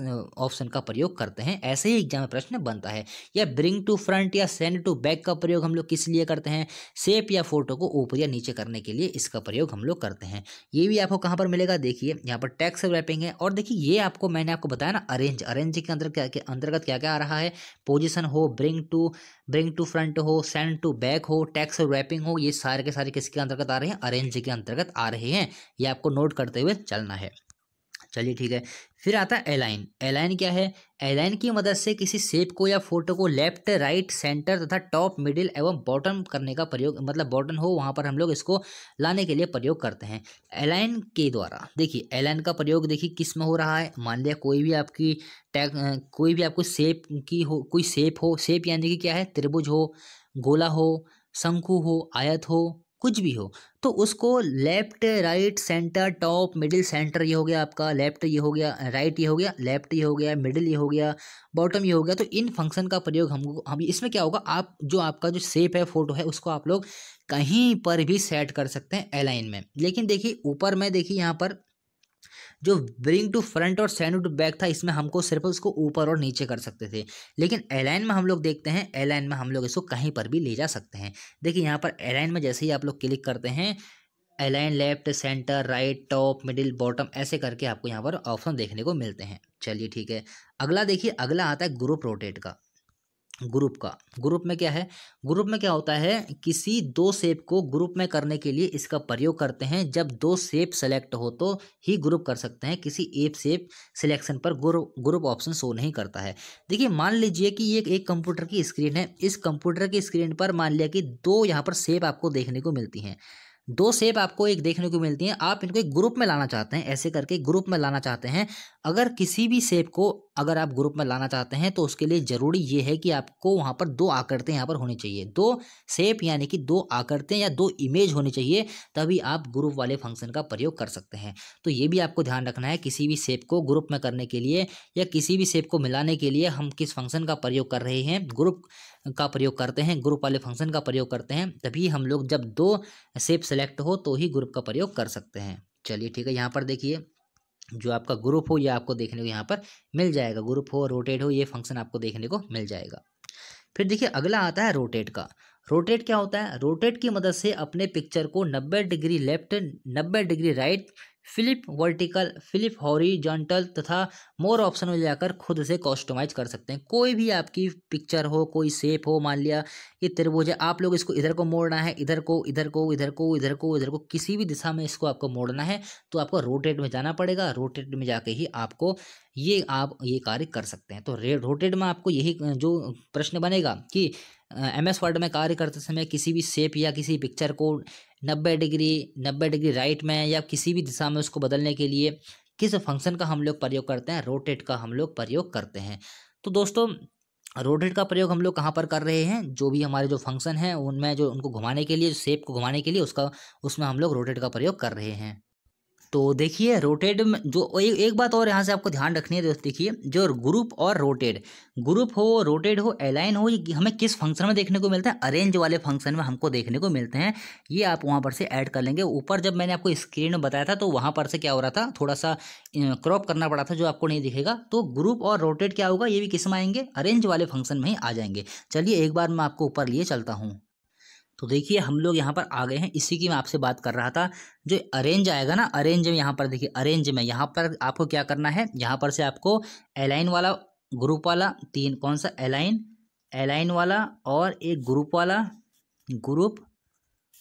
ऑप्शन का प्रयोग करते हैं ऐसे ही एग्जाम में प्रश्न बनता है या ब्रिंग टू फ्रंट या सेंड टू बैक का प्रयोग हम लोग किस लिए करते हैं सेप या फोटो को ऊपर या नीचे करने के लिए इसका प्रयोग हम लोग करते हैं ये भी आपको कहाँ पर मिलेगा देखिए यहाँ पर टैक्स रैपिंग है और देखिए ये आपको मैंने आपको बताया ना अरेंज अरेंज के अंदर क्या अंतर्गत क्या क्या आ रहा है पोजिशन हो bring to bring to front हो सेंड टू बैक हो टैक्स रैपिंग हो ये सारे के सारे किसके अंतर्गत आ रहे हैं अरेंज के अंतर्गत आ रहे हैं ये आपको नोट करते हुए चलना है चलिए ठीक है फिर आता है एलाइन एलाइन क्या है एलाइन की मदद से किसी सेप को या फोटो को लेफ्ट राइट सेंटर तथा टॉप मिडिल एवं बॉटम करने का प्रयोग मतलब बॉटम हो वहाँ पर हम लोग इसको लाने के लिए प्रयोग करते हैं एलाइन के द्वारा देखिए एलाइन का प्रयोग देखिए किस में हो रहा है मान लिया कोई भी आपकी टैग कोई भी आपको सेप की हो कोई सेप हो सेप यानी कि क्या है त्रिभुज हो गोला हो शंकु हो आयत हो कुछ भी हो तो उसको left right centre top middle centre ये हो गया आपका लेफ्ट ये हो गया राइट ये हो गया लेफ्ट ये हो गया मिडिल ये हो गया बॉटम ये हो गया तो इन फंक्शन का प्रयोग हमको हम इसमें क्या होगा आप जो आपका जो सेप है फोटो है उसको आप लोग कहीं पर भी सेट कर सकते हैं एलाइन में लेकिन देखिए ऊपर में देखिए यहाँ पर जो ब्रिंग टू फ्रंट और सैंड टू बैक था इसमें हमको सिर्फ उसको ऊपर और नीचे कर सकते थे लेकिन एलाइन में हम लोग देखते हैं एलाइन में हम लोग इसको कहीं पर भी ले जा सकते हैं देखिए यहाँ पर एलाइन में जैसे ही आप लोग क्लिक करते हैं align left centre right top middle bottom ऐसे करके आपको यहाँ पर ऑप्शन देखने को मिलते हैं चलिए ठीक है अगला देखिए अगला आता है ग्रुप रोटेट का ग्रुप का ग्रुप में क्या है ग्रुप में क्या होता है किसी दो सेप को ग्रुप में करने के लिए इसका प्रयोग करते हैं जब दो सेप सेलेक्ट हो तो ही ग्रुप कर सकते हैं किसी एक सेप सिलेक्शन पर ग्रुप ग्रुप ऑप्शन शो नहीं करता है देखिए मान लीजिए कि ये एक कंप्यूटर की स्क्रीन है इस कंप्यूटर की स्क्रीन पर मान लिया कि दो यहाँ पर सेप आपको देखने को मिलती हैं दो सेप आपको एक देखने को मिलती हैं आप इनको एक ग्रुप में लाना चाहते हैं ऐसे करके ग्रुप में लाना चाहते हैं अगर किसी भी सेप को अगर आप ग्रुप में लाना चाहते हैं तो उसके लिए ज़रूरी ये है कि आपको वहाँ पर दो आकृतें यहाँ पर होनी चाहिए दो सेप यानी कि दो आकृतें या दो इमेज होनी चाहिए तभी आप ग्रुप वाले फंक्शन का प्रयोग कर सकते हैं तो ये भी आपको ध्यान रखना है किसी भी सेप को ग्रुप में करने के लिए या किसी भी सेप को मिलाने के लिए हम किस फंक्शन का प्रयोग कर रहे हैं ग्रुप का प्रयोग करते हैं ग्रुप वाले फंक्शन का प्रयोग करते हैं तभी हम लोग जब दो सेप सेलेक्ट हो तो ही ग्रुप का प्रयोग कर सकते हैं चलिए ठीक है यहाँ पर देखिए जो आपका ग्रुप हो ये आपको देखने को यहाँ पर मिल जाएगा ग्रुप हो रोटेट हो ये फंक्शन आपको देखने को मिल जाएगा फिर देखिए अगला आता है रोटेट का रोटेट क्या होता है रोटेट की मदद से अपने पिक्चर को 90 degree left 90 degree right flip vertical flip horizontal तथा मोर ऑप्शन में जाकर खुद से कॉस्टोमाइज कर सकते हैं कोई भी आपकी पिक्चर हो कोई सेप हो मान लिया ये त्रिभुज है आप लोग इसको इधर को मोड़ना है इधर को इधर को इधर को इधर को इधर को किसी भी दिशा में इसको आपको मोड़ना है तो आपको रोटेट में जाना पड़ेगा रोटेट में जाके ही आपको ये आप ये कार्य कर सकते हैं तो रोटेट में आपको यही जो प्रश्न बनेगा कि एम एस वर्ड में कार्य करते समय किसी भी सेप या किसी पिक्चर को 90 डिग्री 90 डिग्री राइट में या किसी भी दिशा में उसको बदलने के लिए किस फंक्शन का हम लोग प्रयोग करते हैं रोटेट का हम लोग प्रयोग करते हैं तो दोस्तों रोटेट का प्रयोग हम लोग कहाँ पर कर रहे हैं जो भी हमारे जो फंक्शन हैं उनमें जो उनको घुमाने के लिए शेप को घुमाने के लिए उसका उसमें हम लोग रोटेट का प्रयोग कर रहे हैं तो देखिए रोटेड में जो ए, एक बात और यहाँ से आपको ध्यान रखनी है दोस्त देखिए जो ग्रुप और रोटेड ग्रुप हो रोटेड हो एलाइन हो हमें किस फंक्शन में देखने को मिलता है अरेंज वाले फंक्शन में हमको देखने को मिलते हैं ये आप वहाँ पर से ऐड कर लेंगे ऊपर जब मैंने आपको स्क्रीन में बताया था तो वहाँ पर से क्या हो रहा था थोड़ा सा क्रॉप करना पड़ा था जो आपको नहीं दिखेगा तो ग्रुप और रोटेड क्या होगा ये भी किस में आएंगे अरेंज वाले फंक्शन में ही आ जाएंगे चलिए एक बार मैं आपको ऊपर लिए चलता हूँ तो देखिए हम लोग यहाँ पर आ गए हैं इसी की मैं आपसे बात कर रहा था जो अरेंज आएगा ना अरेंज में यहाँ पर देखिए अरेंज में यहाँ पर आपको क्या करना है यहाँ पर से आपको एलाइन वाला ग्रुप वाला तीन कौन सा एलाइन एलाइन वाला और एक ग्रुप वाला group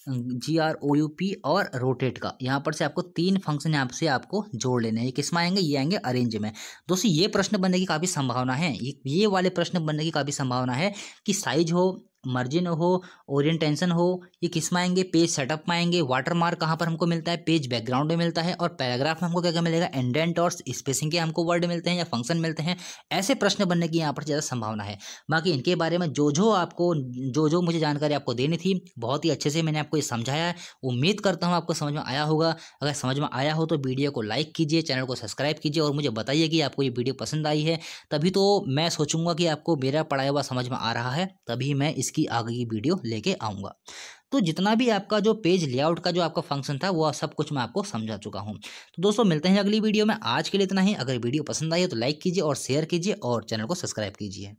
G R O U P और रोटेट का यहाँ पर से आपको तीन फंक्शन यहाँ से आपको जोड़ लेने हैं किसमें आएंगे ये आएंगे अरेंज में दोस्तों ये प्रश्न बनने की काफ़ी संभावना है ये वाले प्रश्न बनने की काफ़ी संभावना है कि साइज हो मार्जिन हो ओरिएंटेशन हो ये किस में आएंगे पेज सेटअप में आएंगे वाटर मार्क कहाँ पर हमको मिलता है पेज बैकग्राउंड में मिलता है और पैराग्राफ में हमको क्या क्या मिलेगा एंडेंट और स्पेसिंग के हमको वर्ड मिलते हैं या फंक्शन मिलते हैं ऐसे प्रश्न बनने की यहाँ पर ज़्यादा संभावना है बाकी इनके बारे में जो जो आपको जो जो मुझे जानकारी आपको देनी थी बहुत ही अच्छे से मैंने आपको ये समझाया है उम्मीद करता हूँ आपको समझ में आया होगा अगर समझ में आया हो तो वीडियो को लाइक कीजिए चैनल को सब्सक्राइब कीजिए और मुझे बताइए कि आपको ये वीडियो पसंद आई है तभी तो मैं सोचूंगा कि आपको मेरा पढ़ाया हुआ समझ में आ रहा है तभी मैं इस इसकी आगे की वीडियो लेके आऊँगा तो जितना भी आपका जो पेज लेआउट का जो आपका फंक्शन था वो सब कुछ मैं आपको समझा चुका हूँ तो दोस्तों मिलते हैं अगली वीडियो में आज के लिए इतना ही अगर वीडियो पसंद आई तो लाइक कीजिए और शेयर कीजिए और चैनल को सब्सक्राइब कीजिए